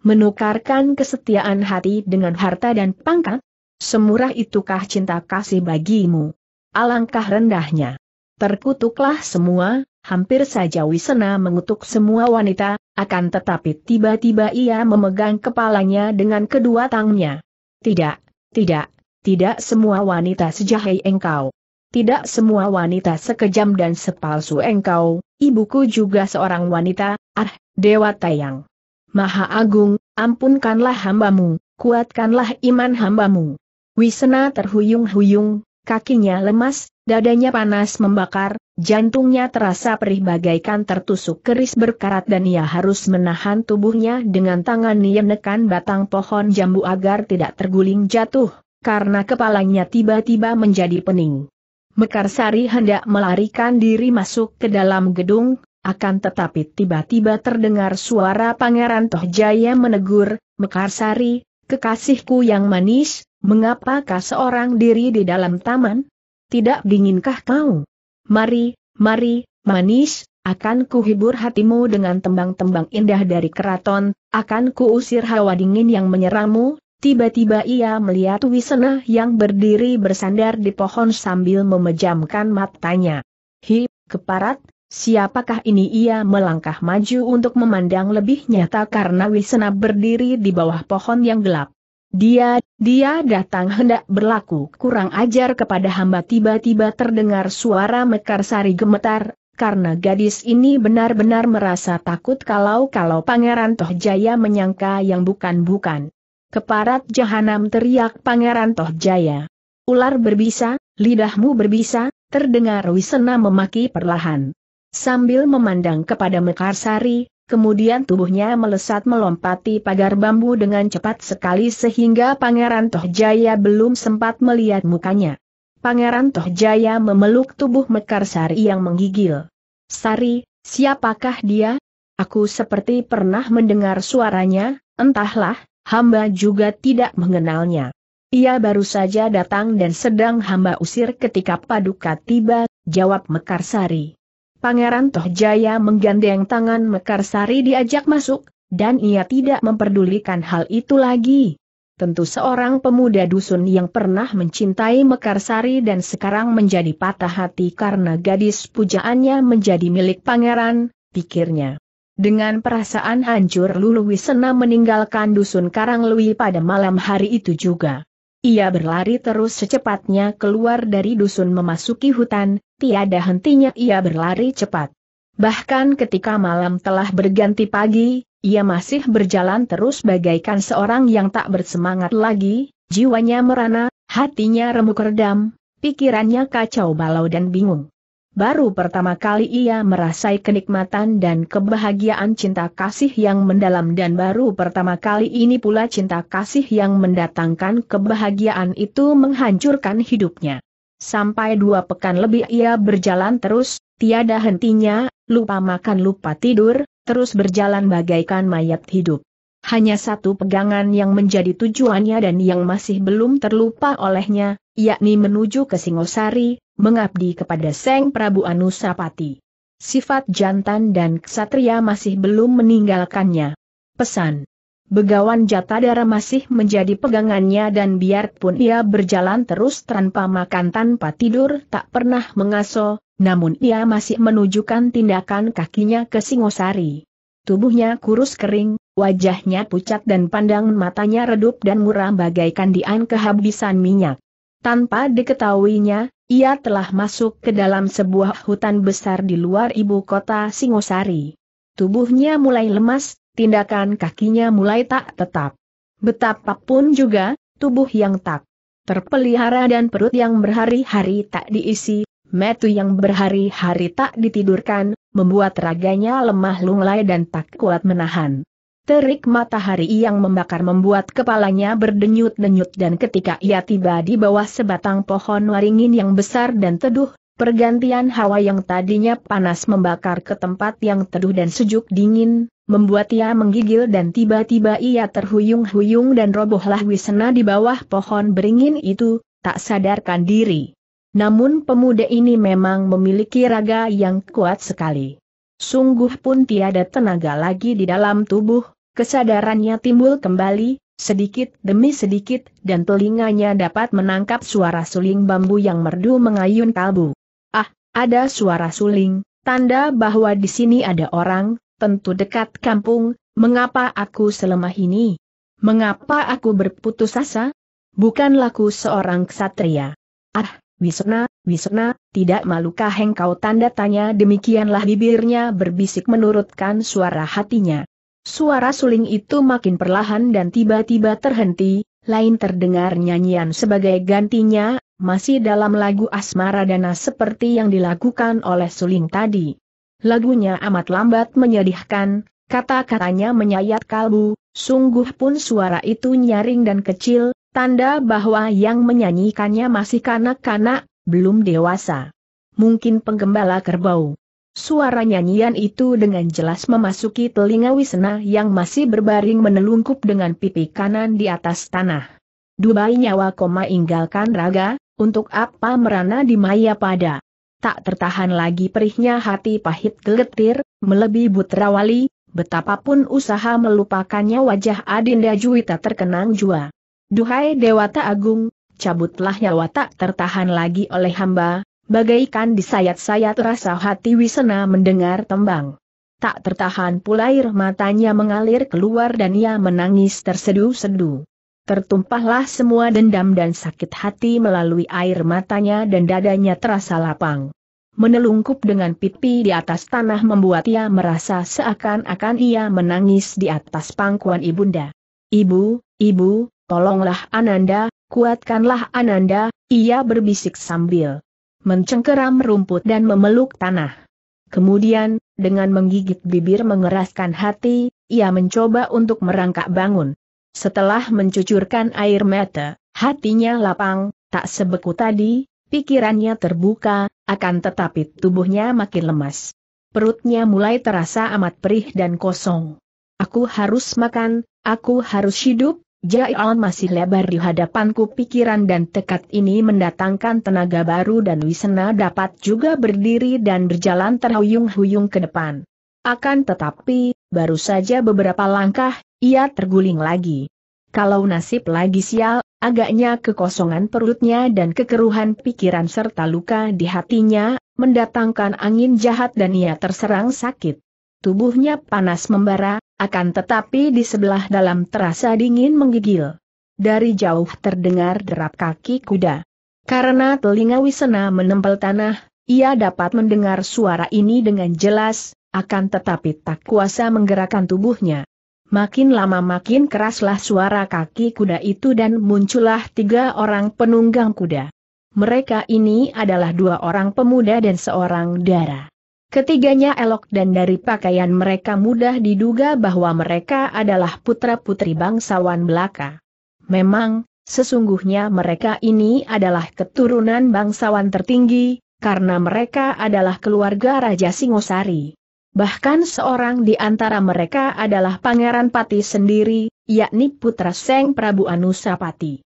Menukarkan kesetiaan hati dengan harta dan pangkat? Semurah itukah cinta kasih bagimu? Alangkah rendahnya. Terkutuklah semua, hampir saja Wisena mengutuk semua wanita, akan tetapi tiba-tiba ia memegang kepalanya dengan kedua tangannya. Tidak, tidak, tidak semua wanita sejahai engkau. Tidak semua wanita sekejam dan sepalsu engkau, ibuku juga seorang wanita, ah, Dewa Tayang. Maha Agung, ampunkanlah hambamu, kuatkanlah iman hambamu. Wisena terhuyung-huyung, kakinya lemas, Dadanya panas membakar, jantungnya terasa perih bagaikan tertusuk keris berkarat dan ia harus menahan tubuhnya dengan tangan yang nekan batang pohon jambu agar tidak terguling jatuh, karena kepalanya tiba-tiba menjadi pening. Mekarsari hendak melarikan diri masuk ke dalam gedung, akan tetapi tiba-tiba terdengar suara Pangeran Tohjaya menegur, Mekarsari, kekasihku yang manis, mengapakah seorang diri di dalam taman? tidak dinginkah kau? Mari, mari, manis, akan kuhibur hatimu dengan tembang-tembang indah dari keraton, akan kuusir hawa dingin yang menyerangmu. tiba-tiba ia melihat Wisena yang berdiri bersandar di pohon sambil memejamkan matanya. Hi, keparat, siapakah ini ia melangkah maju untuk memandang lebih nyata karena Wisena berdiri di bawah pohon yang gelap. Dia, dia datang hendak berlaku kurang ajar kepada hamba tiba-tiba terdengar suara mekar sari gemetar, karena gadis ini benar-benar merasa takut kalau-kalau Pangeran Tohjaya menyangka yang bukan-bukan. Keparat jahanam teriak Pangeran Tohjaya. Ular berbisa, lidahmu berbisa, terdengar Wisena memaki perlahan. Sambil memandang kepada Mekarsari, Kemudian tubuhnya melesat melompati pagar bambu dengan cepat sekali sehingga Pangeran Tohjaya belum sempat melihat mukanya. Pangeran Tohjaya memeluk tubuh Mekar yang menggigil. Sari, siapakah dia? Aku seperti pernah mendengar suaranya, entahlah, hamba juga tidak mengenalnya. Ia baru saja datang dan sedang hamba usir ketika paduka tiba, jawab Mekarsari. Pangeran Tohjaya menggandeng tangan Mekarsari diajak masuk, dan ia tidak memperdulikan hal itu lagi. Tentu seorang pemuda dusun yang pernah mencintai Mekarsari dan sekarang menjadi patah hati karena gadis pujaannya menjadi milik pangeran, pikirnya. Dengan perasaan hancur Lulu Wisena meninggalkan dusun Karanglui pada malam hari itu juga. Ia berlari terus secepatnya keluar dari dusun memasuki hutan, tiada hentinya ia berlari cepat. Bahkan ketika malam telah berganti pagi, ia masih berjalan terus bagaikan seorang yang tak bersemangat lagi, jiwanya merana, hatinya remuk redam, pikirannya kacau balau dan bingung. Baru pertama kali ia merasai kenikmatan dan kebahagiaan cinta kasih yang mendalam dan baru pertama kali ini pula cinta kasih yang mendatangkan kebahagiaan itu menghancurkan hidupnya. Sampai dua pekan lebih ia berjalan terus, tiada hentinya, lupa makan lupa tidur, terus berjalan bagaikan mayat hidup. Hanya satu pegangan yang menjadi tujuannya dan yang masih belum terlupa olehnya, yakni menuju ke Singosari, mengabdi kepada Seng Prabu Anusapati. Sifat jantan dan ksatria masih belum meninggalkannya. Pesan. Begawan Jatadara masih menjadi pegangannya dan biarpun ia berjalan terus tanpa makan tanpa tidur tak pernah mengaso, namun ia masih menunjukkan tindakan kakinya ke Singosari. Tubuhnya kurus kering, wajahnya pucat dan pandang matanya redup dan muram bagaikan dian kehabisan minyak. Tanpa diketahuinya, ia telah masuk ke dalam sebuah hutan besar di luar ibu kota Singosari. Tubuhnya mulai lemas, tindakan kakinya mulai tak tetap. Betapapun juga, tubuh yang tak terpelihara dan perut yang berhari-hari tak diisi, metu yang berhari-hari tak ditidurkan, membuat raganya lemah lunglai dan tak kuat menahan Terik matahari yang membakar membuat kepalanya berdenyut-denyut dan ketika ia tiba di bawah sebatang pohon waringin yang besar dan teduh, pergantian hawa yang tadinya panas membakar ke tempat yang teduh dan sejuk dingin, membuat ia menggigil dan tiba-tiba ia terhuyung-huyung dan robohlah wisena di bawah pohon beringin itu, tak sadarkan diri. Namun pemuda ini memang memiliki raga yang kuat sekali. Sungguh pun tiada tenaga lagi di dalam tubuh, kesadarannya timbul kembali, sedikit demi sedikit, dan telinganya dapat menangkap suara suling bambu yang merdu mengayun kalbu. Ah, ada suara suling, tanda bahwa di sini ada orang, tentu dekat kampung, mengapa aku selemah ini? Mengapa aku berputus asa? Bukan laku seorang ksatria. Ah, Wisna, Wisna, tidak malukah engkau tanda tanya demikianlah bibirnya berbisik menurutkan suara hatinya. Suara suling itu makin perlahan dan tiba-tiba terhenti, lain terdengar nyanyian sebagai gantinya, masih dalam lagu asmara dana seperti yang dilakukan oleh suling tadi. Lagunya amat lambat menyedihkan, kata-katanya menyayat kalbu, sungguh pun suara itu nyaring dan kecil, tanda bahwa yang menyanyikannya masih kanak-kanak, belum dewasa. Mungkin penggembala kerbau. Suara nyanyian itu dengan jelas memasuki telinga Wisna yang masih berbaring menelungkup dengan pipi kanan di atas tanah. Dubai nyawa koma inggalkan raga, untuk apa merana di maya pada. Tak tertahan lagi perihnya hati pahit geletir, melebihi Butrawali, betapapun usaha melupakannya wajah Adinda Juwita terkenang jua. Duhai Dewata Agung, cabutlah nyawa tak tertahan lagi oleh hamba, Bagaikan di sayat sayat rasa hati Wisena mendengar tembang. Tak tertahan pula air matanya mengalir keluar dan ia menangis tersedu-sedu. Tertumpahlah semua dendam dan sakit hati melalui air matanya dan dadanya terasa lapang. Menelungkup dengan pipi di atas tanah membuat ia merasa seakan-akan ia menangis di atas pangkuan ibunda. Ibu, ibu, tolonglah Ananda, kuatkanlah Ananda, ia berbisik sambil mencengkeram rumput dan memeluk tanah. Kemudian, dengan menggigit bibir mengeraskan hati, ia mencoba untuk merangkak bangun. Setelah mencucurkan air mata, hatinya lapang, tak sebeku tadi, pikirannya terbuka, akan tetapi tubuhnya makin lemas. Perutnya mulai terasa amat perih dan kosong. Aku harus makan, aku harus hidup, Jaian masih lebar di hadapanku pikiran dan tekad ini mendatangkan tenaga baru dan Wisena dapat juga berdiri dan berjalan terhuyung-huyung ke depan. Akan tetapi, baru saja beberapa langkah, ia terguling lagi. Kalau nasib lagi sial, agaknya kekosongan perutnya dan kekeruhan pikiran serta luka di hatinya, mendatangkan angin jahat dan ia terserang sakit. Tubuhnya panas membara, akan tetapi di sebelah dalam terasa dingin menggigil. Dari jauh terdengar derap kaki kuda. Karena telinga Wisena menempel tanah, ia dapat mendengar suara ini dengan jelas, akan tetapi tak kuasa menggerakkan tubuhnya. Makin lama makin keraslah suara kaki kuda itu dan muncullah tiga orang penunggang kuda. Mereka ini adalah dua orang pemuda dan seorang darah. Ketiganya elok dan dari pakaian mereka mudah diduga bahwa mereka adalah putra-putri bangsawan Belaka. Memang, sesungguhnya mereka ini adalah keturunan bangsawan tertinggi, karena mereka adalah keluarga Raja Singosari. Bahkan seorang di antara mereka adalah Pangeran Pati sendiri, yakni putra Seng Prabu Anusapati.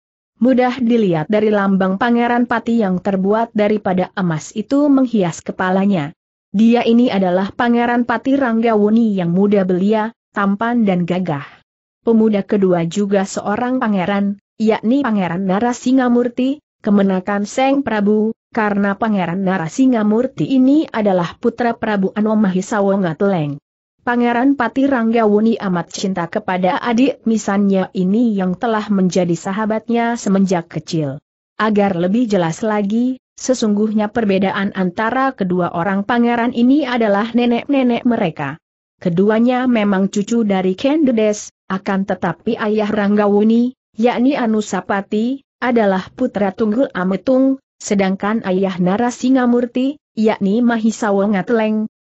Mudah dilihat dari lambang Pangeran Pati yang terbuat daripada emas itu menghias kepalanya, dia ini adalah Pangeran Pati Ranggawuni yang muda belia, tampan dan gagah. Pemuda kedua juga seorang pangeran, yakni Pangeran Narasingamurti, kemenakan Seng Prabu, karena Pangeran Narasingamurti ini adalah putra Prabu Anomahisawo Teleng. Pangeran Pati Ranggawuni amat cinta kepada adik misannya ini yang telah menjadi sahabatnya semenjak kecil. Agar lebih jelas lagi, Sesungguhnya perbedaan antara kedua orang pangeran ini adalah nenek-nenek mereka. Keduanya memang cucu dari Kendedes, akan tetapi ayah Ranggawuni, yakni Anusapati, adalah putra Tunggul Ametung, sedangkan ayah Narasingamurti, yakni Mahisawa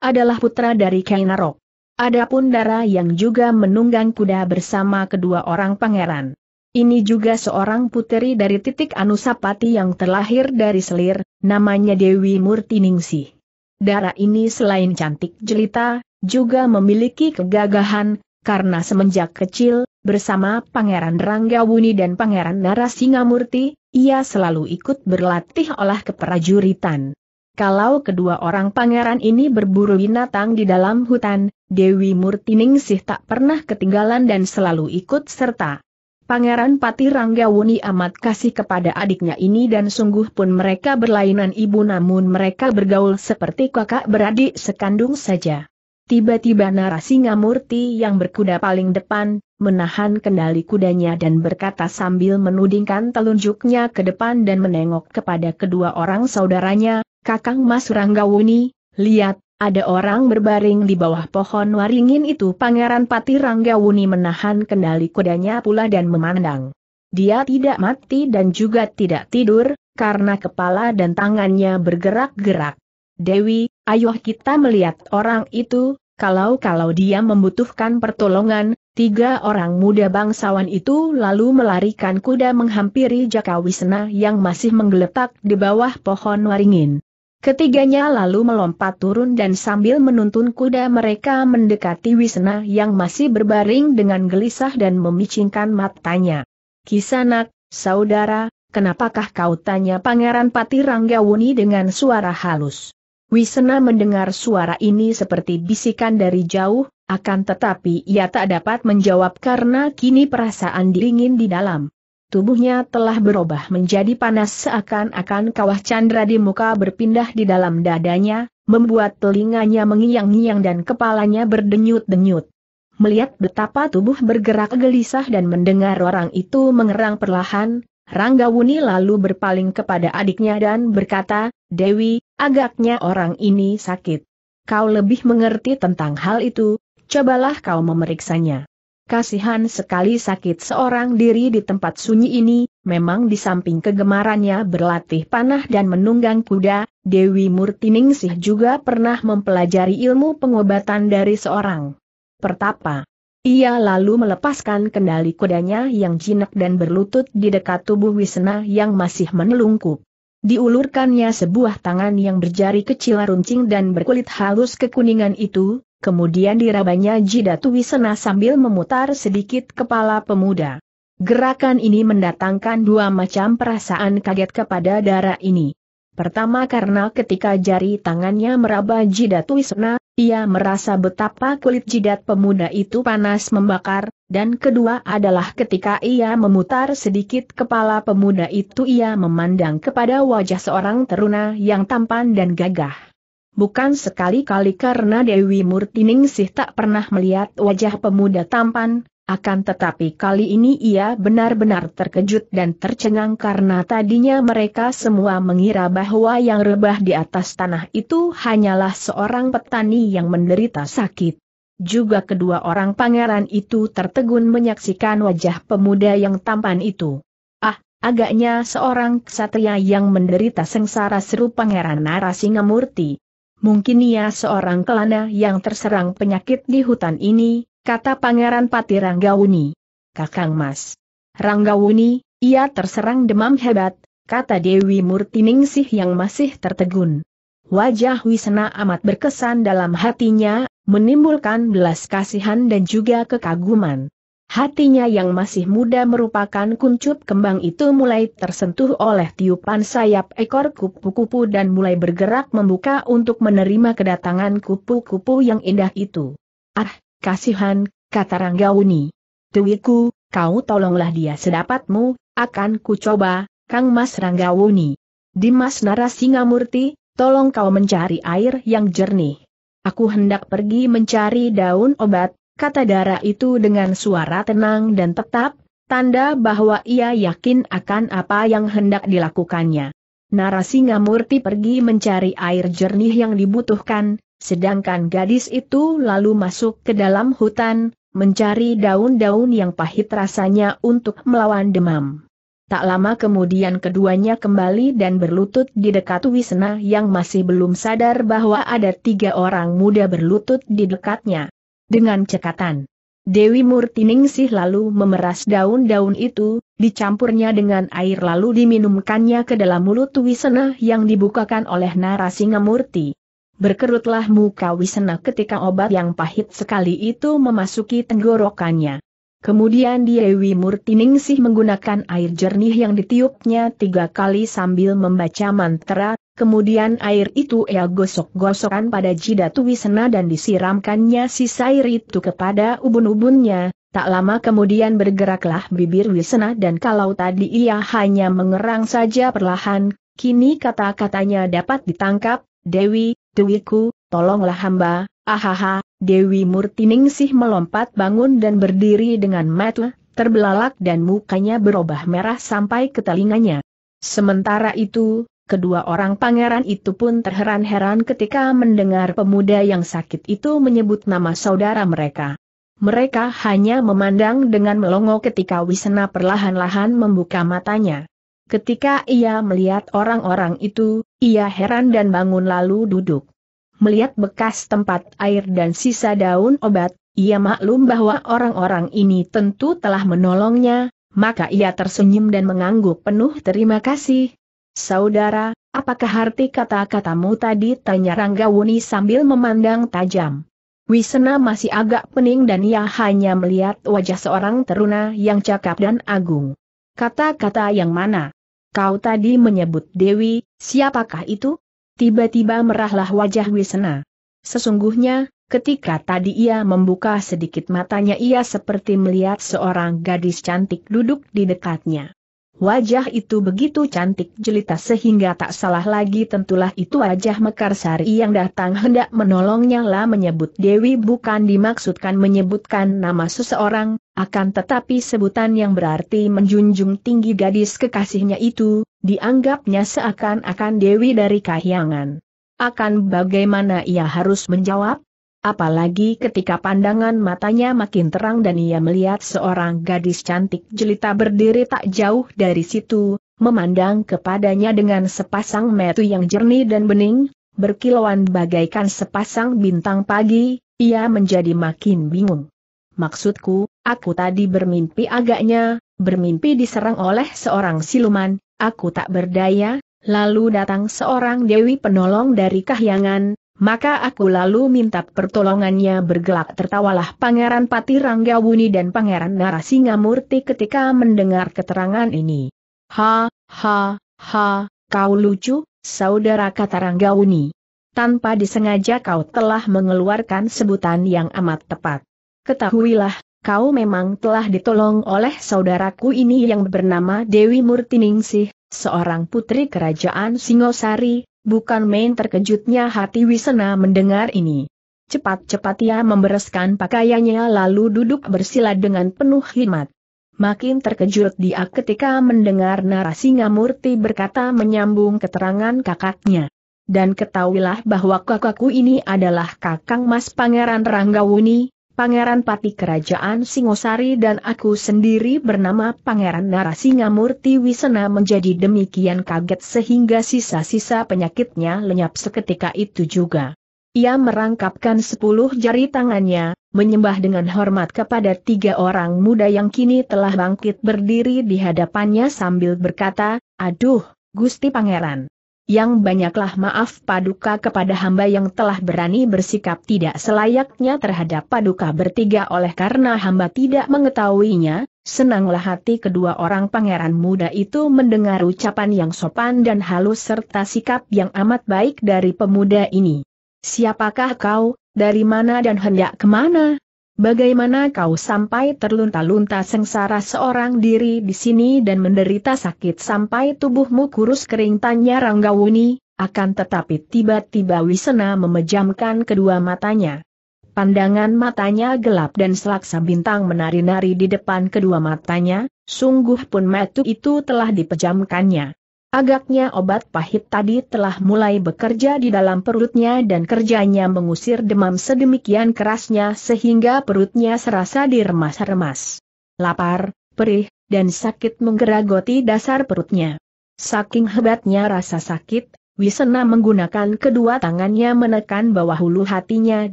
adalah putra dari Kainarok. Adapun darah yang juga menunggang kuda bersama kedua orang pangeran. Ini juga seorang puteri dari titik Anusapati yang terlahir dari selir, namanya Dewi Murtiningsih. Darah ini selain cantik jelita, juga memiliki kegagahan, karena semenjak kecil, bersama Pangeran Ranggawuni dan Pangeran Narasingamurti, ia selalu ikut berlatih olah keprajuritan. Kalau kedua orang pangeran ini berburu binatang di dalam hutan, Dewi Murtiningsih tak pernah ketinggalan dan selalu ikut serta. Pangeran Pati Ranggawuni amat kasih kepada adiknya ini dan sungguh pun mereka berlainan ibu namun mereka bergaul seperti kakak beradik sekandung saja. Tiba-tiba Narasinga Murti yang berkuda paling depan, menahan kendali kudanya dan berkata sambil menudingkan telunjuknya ke depan dan menengok kepada kedua orang saudaranya, Kakang Mas Ranggawuni, lihat, ada orang berbaring di bawah pohon waringin itu Pangeran Pati Ranggawuni menahan kendali kudanya pula dan memandang. Dia tidak mati dan juga tidak tidur, karena kepala dan tangannya bergerak-gerak. Dewi, ayo kita melihat orang itu, kalau-kalau dia membutuhkan pertolongan, tiga orang muda bangsawan itu lalu melarikan kuda menghampiri Jaka yang masih menggeletak di bawah pohon waringin. Ketiganya lalu melompat turun dan sambil menuntun kuda mereka mendekati Wisna yang masih berbaring dengan gelisah dan memicingkan matanya. Kisanak, saudara, kenapakah kau tanya Pangeran Pati Ranggawuni dengan suara halus? Wisna mendengar suara ini seperti bisikan dari jauh, akan tetapi ia tak dapat menjawab karena kini perasaan dingin di dalam Tubuhnya telah berubah menjadi panas seakan-akan kawah Chandra di muka berpindah di dalam dadanya, membuat telinganya mengiang-ngiang dan kepalanya berdenyut-denyut. Melihat betapa tubuh bergerak gelisah dan mendengar orang itu mengerang perlahan, Ranggawuni lalu berpaling kepada adiknya dan berkata, Dewi, agaknya orang ini sakit. Kau lebih mengerti tentang hal itu, cobalah kau memeriksanya. Kasihan sekali sakit seorang diri di tempat sunyi ini, memang di samping kegemarannya berlatih panah dan menunggang kuda, Dewi Murtiningsih juga pernah mempelajari ilmu pengobatan dari seorang pertapa. Ia lalu melepaskan kendali kudanya yang jinak dan berlutut di dekat tubuh Wisna yang masih menelungkup. Diulurkannya sebuah tangan yang berjari kecil runcing dan berkulit halus kekuningan itu, kemudian dirabanya jidat Wisena sambil memutar sedikit kepala pemuda. Gerakan ini mendatangkan dua macam perasaan kaget kepada darah ini. Pertama karena ketika jari tangannya meraba jidat Wisna, ia merasa betapa kulit jidat pemuda itu panas membakar, dan kedua adalah ketika ia memutar sedikit kepala pemuda itu ia memandang kepada wajah seorang teruna yang tampan dan gagah bukan sekali-kali karena Dewi Murtiningsih tak pernah melihat wajah pemuda tampan, akan tetapi kali ini ia benar-benar terkejut dan tercengang karena tadinya mereka semua mengira bahwa yang rebah di atas tanah itu hanyalah seorang petani yang menderita sakit. Juga kedua orang pangeran itu tertegun menyaksikan wajah pemuda yang tampan itu. Ah, agaknya seorang ksatria yang menderita sengsara seru pangeran Narasingamurti. Mungkin ia seorang kelana yang terserang penyakit di hutan ini, kata Pangeran Pati Ranggauni. Kakang Mas. Ranggauni, ia terserang demam hebat, kata Dewi Murtiningsih yang masih tertegun. Wajah Wisna amat berkesan dalam hatinya, menimbulkan belas kasihan dan juga kekaguman. Hatinya yang masih muda merupakan kuncup kembang itu mulai tersentuh oleh tiupan sayap ekor kupu-kupu dan mulai bergerak membuka untuk menerima kedatangan kupu-kupu yang indah itu. Ah, kasihan, kata Ranggauni. Tuiku, kau tolonglah dia sedapatmu, akan ku coba, Kang Mas Ranggauni. Dimas Narasingamurti, tolong kau mencari air yang jernih. Aku hendak pergi mencari daun obat, kata Dara itu dengan suara tenang dan tetap, tanda bahwa ia yakin akan apa yang hendak dilakukannya. Narasinga Murti pergi mencari air jernih yang dibutuhkan, sedangkan gadis itu lalu masuk ke dalam hutan, mencari daun-daun yang pahit rasanya untuk melawan demam. Tak lama kemudian keduanya kembali dan berlutut di dekat Wisna yang masih belum sadar bahwa ada tiga orang muda berlutut di dekatnya dengan cekatan. Dewi Murtiningsih lalu memeras daun-daun itu, dicampurnya dengan air lalu diminumkannya ke dalam mulut Wisena yang dibukakan oleh Narasinga Murti. Berkerutlah muka Wisena ketika obat yang pahit sekali itu memasuki tenggorokannya. Kemudian Dewi Murtiningsih menggunakan air jernih yang ditiupnya tiga kali sambil membaca mantra, Kemudian air itu ia gosok gosokan pada jidat Wisena dan disiramkannya sisa air itu kepada ubun-ubunnya, tak lama kemudian bergeraklah bibir Wisena dan kalau tadi ia hanya mengerang saja perlahan, kini kata-katanya dapat ditangkap, Dewi, Dewiku, tolonglah hamba, ahaha, Dewi Murtiningsih melompat bangun dan berdiri dengan matu, terbelalak dan mukanya berubah merah sampai ke telinganya. Sementara itu, kedua orang pangeran itu pun terheran-heran ketika mendengar pemuda yang sakit itu menyebut nama saudara mereka. Mereka hanya memandang dengan melongo ketika Wisena perlahan-lahan membuka matanya. Ketika ia melihat orang-orang itu, ia heran dan bangun lalu duduk. Melihat bekas tempat air dan sisa daun obat, ia maklum bahwa orang-orang ini tentu telah menolongnya, maka ia tersenyum dan mengangguk penuh terima kasih, Saudara, apakah arti kata-katamu tadi? Tanya Rangga Wuni sambil memandang tajam. Wisena masih agak pening dan ia hanya melihat wajah seorang teruna yang cakap dan agung. Kata-kata yang mana? Kau tadi menyebut Dewi, siapakah itu? Tiba-tiba merahlah wajah Wisena. Sesungguhnya, Ketika tadi ia membuka sedikit matanya ia seperti melihat seorang gadis cantik duduk di dekatnya. Wajah itu begitu cantik jelita sehingga tak salah lagi tentulah itu wajah Mekarsari yang datang hendak menolongnya lah menyebut Dewi bukan dimaksudkan menyebutkan nama seseorang, akan tetapi sebutan yang berarti menjunjung tinggi gadis kekasihnya itu, dianggapnya seakan-akan Dewi dari Kahyangan. Akan bagaimana ia harus menjawab? Apalagi ketika pandangan matanya makin terang dan ia melihat seorang gadis cantik jelita berdiri tak jauh dari situ, memandang kepadanya dengan sepasang metu yang jernih dan bening, berkilauan bagaikan sepasang bintang pagi, ia menjadi makin bingung. Maksudku, aku tadi bermimpi agaknya, bermimpi diserang oleh seorang siluman, aku tak berdaya, lalu datang seorang dewi penolong dari kahyangan, maka aku lalu minta pertolongannya bergelak tertawalah Pangeran Pati Ranggawuni dan Pangeran Narasinga Murti ketika mendengar keterangan ini. Ha, ha, ha, kau lucu, saudara kata Ranggawuni. Tanpa disengaja kau telah mengeluarkan sebutan yang amat tepat. Ketahuilah, kau memang telah ditolong oleh saudaraku ini yang bernama Dewi Murtiningsih, seorang putri kerajaan Singosari, Bukan main terkejutnya hati Wisena mendengar ini. Cepat-cepat ia membereskan pakaiannya lalu duduk bersila dengan penuh khidmat. Makin terkejut dia ketika mendengar narasi Ngamurti berkata menyambung keterangan kakaknya. Dan ketahuilah bahwa kakakku ini adalah kakang mas Pangeran Ranggawuni, Pangeran Pati Kerajaan Singosari dan aku sendiri bernama Pangeran Singamurti Wisena menjadi demikian kaget sehingga sisa-sisa penyakitnya lenyap seketika itu juga. Ia merangkapkan sepuluh jari tangannya, menyembah dengan hormat kepada tiga orang muda yang kini telah bangkit berdiri di hadapannya sambil berkata, Aduh, Gusti Pangeran, yang banyaklah maaf paduka kepada hamba yang telah berani bersikap tidak selayaknya terhadap paduka bertiga oleh karena hamba tidak mengetahuinya, senanglah hati kedua orang pangeran muda itu mendengar ucapan yang sopan dan halus serta sikap yang amat baik dari pemuda ini. Siapakah kau, dari mana dan hendak kemana? Bagaimana kau sampai terlunta-lunta sengsara seorang diri di sini dan menderita sakit sampai tubuhmu kurus kering tanya Ranggawuni, akan tetapi tiba-tiba Wisena memejamkan kedua matanya. Pandangan matanya gelap dan selaksa bintang menari-nari di depan kedua matanya, sungguh pun metu itu telah dipejamkannya. Agaknya obat pahit tadi telah mulai bekerja di dalam perutnya dan kerjanya mengusir demam sedemikian kerasnya sehingga perutnya serasa diremas-remas. Lapar, perih, dan sakit menggeragoti dasar perutnya. Saking hebatnya rasa sakit, Wisena menggunakan kedua tangannya menekan bawah hulu hatinya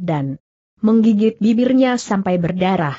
dan menggigit bibirnya sampai berdarah.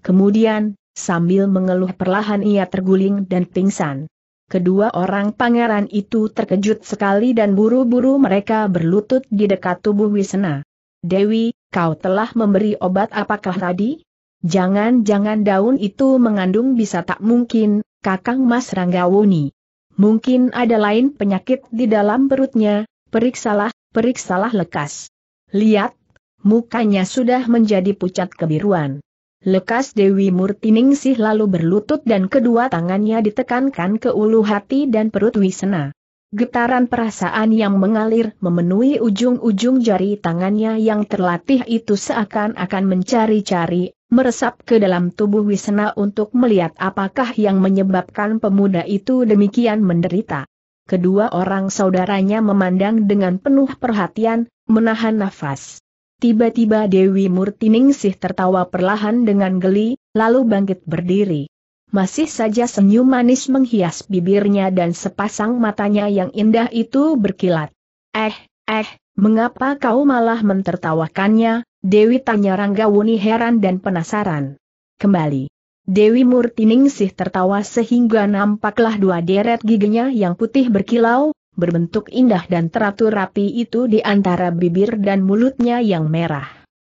Kemudian, sambil mengeluh perlahan ia terguling dan pingsan. Kedua orang pangeran itu terkejut sekali dan buru-buru mereka berlutut di dekat tubuh Wisna. Dewi, kau telah memberi obat apakah tadi? Jangan-jangan daun itu mengandung bisa tak mungkin, kakang Mas Ranggawuni. Mungkin ada lain penyakit di dalam perutnya, periksalah, periksalah lekas. Lihat, mukanya sudah menjadi pucat kebiruan. Lekas Dewi Murtiningsih lalu berlutut dan kedua tangannya ditekankan ke ulu hati dan perut Wisna. Getaran perasaan yang mengalir memenuhi ujung-ujung jari tangannya yang terlatih itu seakan-akan mencari-cari, meresap ke dalam tubuh Wisna untuk melihat apakah yang menyebabkan pemuda itu demikian menderita. Kedua orang saudaranya memandang dengan penuh perhatian, menahan nafas. Tiba-tiba Dewi Murtiningsih tertawa perlahan dengan geli, lalu bangkit berdiri. Masih saja senyum manis menghias bibirnya dan sepasang matanya yang indah itu berkilat. Eh, eh, mengapa kau malah mentertawakannya? Dewi tanya Ranggawuni heran dan penasaran. Kembali. Dewi Murtiningsih tertawa sehingga nampaklah dua deret giginya yang putih berkilau, berbentuk indah dan teratur rapi itu di antara bibir dan mulutnya yang merah.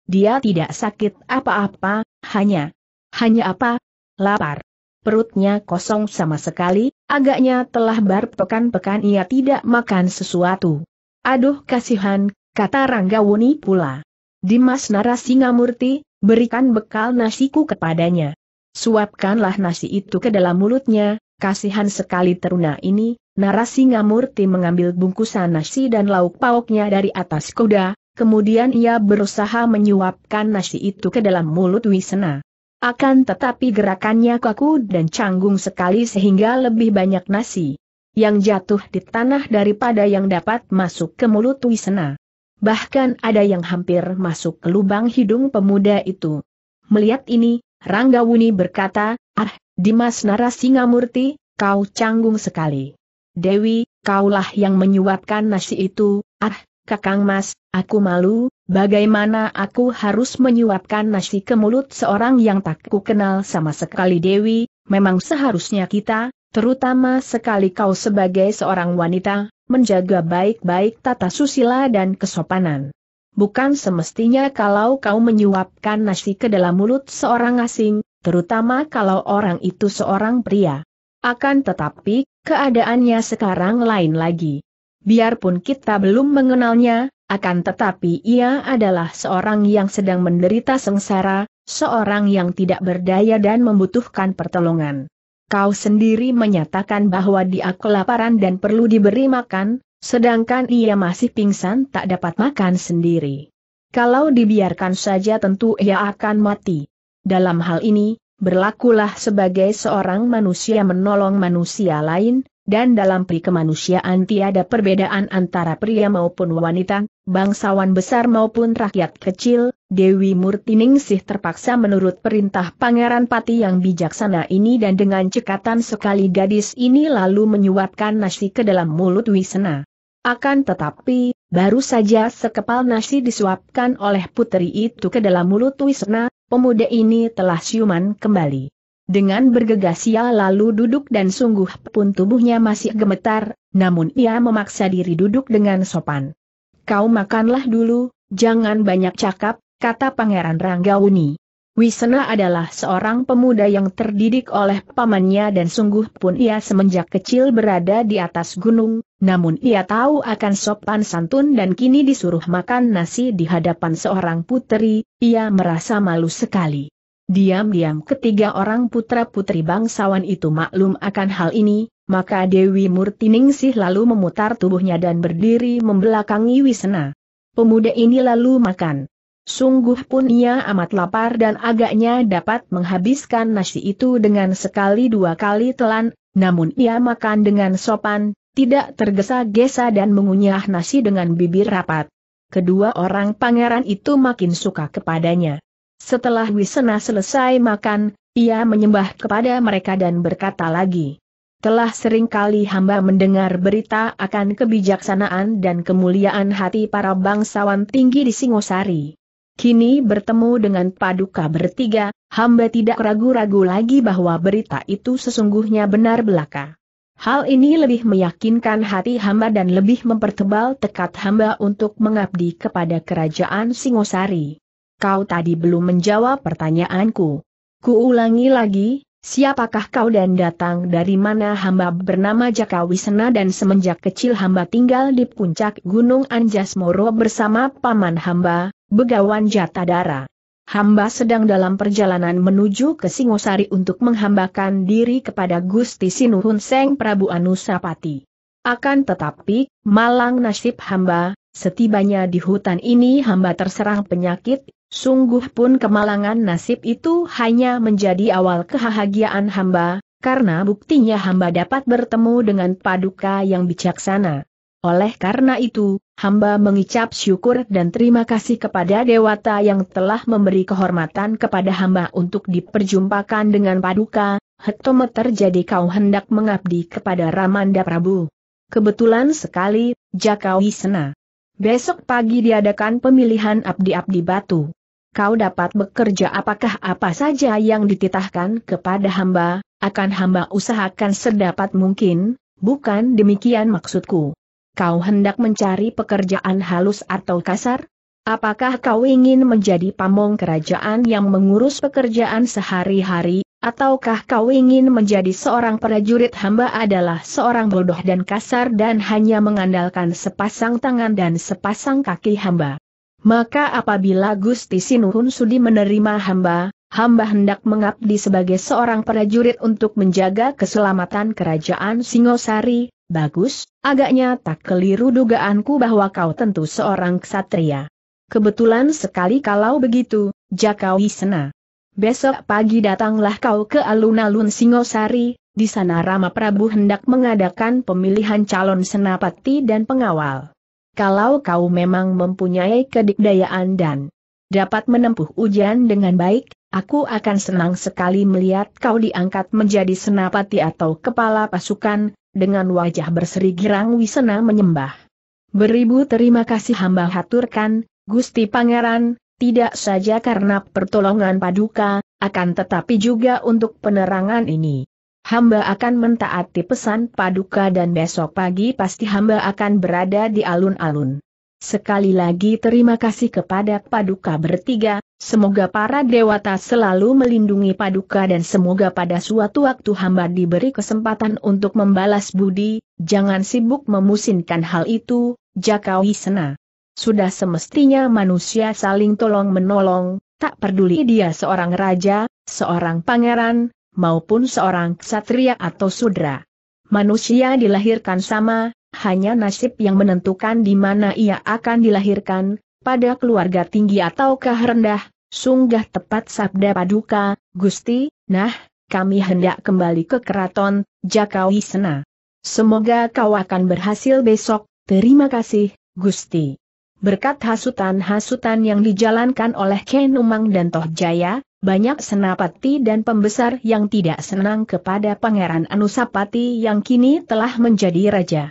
Dia tidak sakit apa-apa, hanya... Hanya apa? Lapar. Perutnya kosong sama sekali, agaknya telah berpekan-pekan ia tidak makan sesuatu. Aduh kasihan, kata Ranggawuni pula. Dimas Narasingamurti, berikan bekal nasiku kepadanya. Suapkanlah nasi itu ke dalam mulutnya, kasihan sekali teruna ini, Narasi Ngamurti mengambil bungkusan nasi dan lauk pauknya dari atas kuda, kemudian ia berusaha menyuapkan nasi itu ke dalam mulut Wisena. Akan tetapi gerakannya kaku dan canggung sekali sehingga lebih banyak nasi yang jatuh di tanah daripada yang dapat masuk ke mulut Wisena. Bahkan ada yang hampir masuk ke lubang hidung pemuda itu. Melihat ini, Ranggawuni berkata, Ah, Dimas Narasingamurti, kau canggung sekali. Dewi, kaulah yang menyuapkan nasi itu, ah, Kakang Mas, aku malu, bagaimana aku harus menyuapkan nasi ke mulut seorang yang tak kukenal sama sekali Dewi, memang seharusnya kita, terutama sekali kau sebagai seorang wanita, menjaga baik-baik tata susila dan kesopanan. Bukan semestinya kalau kau menyuapkan nasi ke dalam mulut seorang asing, terutama kalau orang itu seorang pria. Akan tetapi, keadaannya sekarang lain lagi. Biarpun kita belum mengenalnya, akan tetapi ia adalah seorang yang sedang menderita sengsara, seorang yang tidak berdaya dan membutuhkan pertolongan. Kau sendiri menyatakan bahwa dia kelaparan dan perlu diberi makan, sedangkan ia masih pingsan tak dapat makan sendiri. Kalau dibiarkan saja tentu ia akan mati. Dalam hal ini, berlakulah sebagai seorang manusia menolong manusia lain, dan dalam pri kemanusiaan tiada perbedaan antara pria maupun wanita, bangsawan besar maupun rakyat kecil, Dewi Murtiningsih terpaksa menurut perintah Pangeran Pati yang bijaksana ini dan dengan cekatan sekali gadis ini lalu menyuapkan nasi ke dalam mulut Wisna. Akan tetapi, baru saja sekepal nasi disuapkan oleh putri itu ke dalam mulut Wisna pemuda ini telah siuman kembali. Dengan bergegas ia lalu duduk dan sungguh pun tubuhnya masih gemetar, namun ia memaksa diri duduk dengan sopan. Kau makanlah dulu, jangan banyak cakap, kata Pangeran Ranggauni. Wisena adalah seorang pemuda yang terdidik oleh pamannya dan sungguh pun ia semenjak kecil berada di atas gunung, namun ia tahu akan sopan santun dan kini disuruh makan nasi di hadapan seorang putri, ia merasa malu sekali. Diam-diam ketiga orang putra-putri bangsawan itu maklum akan hal ini, maka Dewi Murtiningsih lalu memutar tubuhnya dan berdiri membelakangi Wisena. Pemuda ini lalu makan. Sungguh pun ia amat lapar dan agaknya dapat menghabiskan nasi itu dengan sekali dua kali telan, namun ia makan dengan sopan, tidak tergesa-gesa dan mengunyah nasi dengan bibir rapat. Kedua orang pangeran itu makin suka kepadanya. Setelah Wisena selesai makan, ia menyembah kepada mereka dan berkata lagi. Telah seringkali hamba mendengar berita akan kebijaksanaan dan kemuliaan hati para bangsawan tinggi di Singosari. Kini bertemu dengan paduka bertiga, hamba tidak ragu-ragu lagi bahwa berita itu sesungguhnya benar belaka. Hal ini lebih meyakinkan hati hamba dan lebih mempertebal tekad hamba untuk mengabdi kepada kerajaan Singosari. Kau tadi belum menjawab pertanyaanku. Kuulangi lagi, siapakah kau dan datang dari mana hamba bernama Jakawisena dan semenjak kecil hamba tinggal di puncak Gunung Anjas Moro bersama paman hamba, Begawan Jatadara. Hamba sedang dalam perjalanan menuju ke Singosari untuk menghambakan diri kepada Gusti Sinuhun Seng Prabu Anusapati. Akan tetapi, malang nasib hamba, setibanya di hutan ini hamba terserang penyakit, sungguh pun kemalangan nasib itu hanya menjadi awal kebahagiaan hamba, karena buktinya hamba dapat bertemu dengan paduka yang bijaksana. Oleh karena itu, hamba mengicap syukur dan terima kasih kepada Dewata yang telah memberi kehormatan kepada hamba untuk diperjumpakan dengan paduka, hektometer terjadi kau hendak mengabdi kepada Ramanda Prabu. Kebetulan sekali, Jakawi Sena. Besok pagi diadakan pemilihan abdi-abdi batu. Kau dapat bekerja apakah apa saja yang dititahkan kepada hamba, akan hamba usahakan sedapat mungkin, bukan demikian maksudku kau hendak mencari pekerjaan halus atau kasar? Apakah kau ingin menjadi pamong kerajaan yang mengurus pekerjaan sehari-hari, ataukah kau ingin menjadi seorang prajurit hamba adalah seorang bodoh dan kasar dan hanya mengandalkan sepasang tangan dan sepasang kaki hamba? Maka apabila Gusti Sinuhun Sudi menerima hamba, hamba hendak mengabdi sebagai seorang prajurit untuk menjaga keselamatan kerajaan Singosari, Bagus, agaknya tak keliru dugaanku bahwa kau tentu seorang ksatria. Kebetulan sekali kalau begitu, Jakawi Sena. Besok pagi datanglah kau ke alun-alun Singosari, di sana Rama Prabu hendak mengadakan pemilihan calon senapati dan pengawal. Kalau kau memang mempunyai kedikdayaan dan dapat menempuh ujian dengan baik, aku akan senang sekali melihat kau diangkat menjadi senapati atau kepala pasukan, dengan wajah berseri girang Wisena menyembah. Beribu terima kasih hamba haturkan, Gusti Pangeran, tidak saja karena pertolongan paduka, akan tetapi juga untuk penerangan ini. Hamba akan mentaati pesan paduka dan besok pagi pasti hamba akan berada di alun-alun. Sekali lagi terima kasih kepada Paduka bertiga, semoga para dewata selalu melindungi Paduka dan semoga pada suatu waktu hamba diberi kesempatan untuk membalas budi, jangan sibuk memusinkan hal itu, Jaka Wisena. Sudah semestinya manusia saling tolong-menolong, tak peduli dia seorang raja, seorang pangeran, maupun seorang ksatria atau sudra. Manusia dilahirkan sama, hanya nasib yang menentukan di mana ia akan dilahirkan, pada keluarga tinggi ataukah rendah, sunggah tepat sabda paduka, Gusti, nah, kami hendak kembali ke keraton, Jakawi Sena. Semoga kau akan berhasil besok, terima kasih, Gusti. Berkat hasutan-hasutan yang dijalankan oleh Ken Umang dan Toh Jaya, banyak senapati dan pembesar yang tidak senang kepada Pangeran Anusapati yang kini telah menjadi raja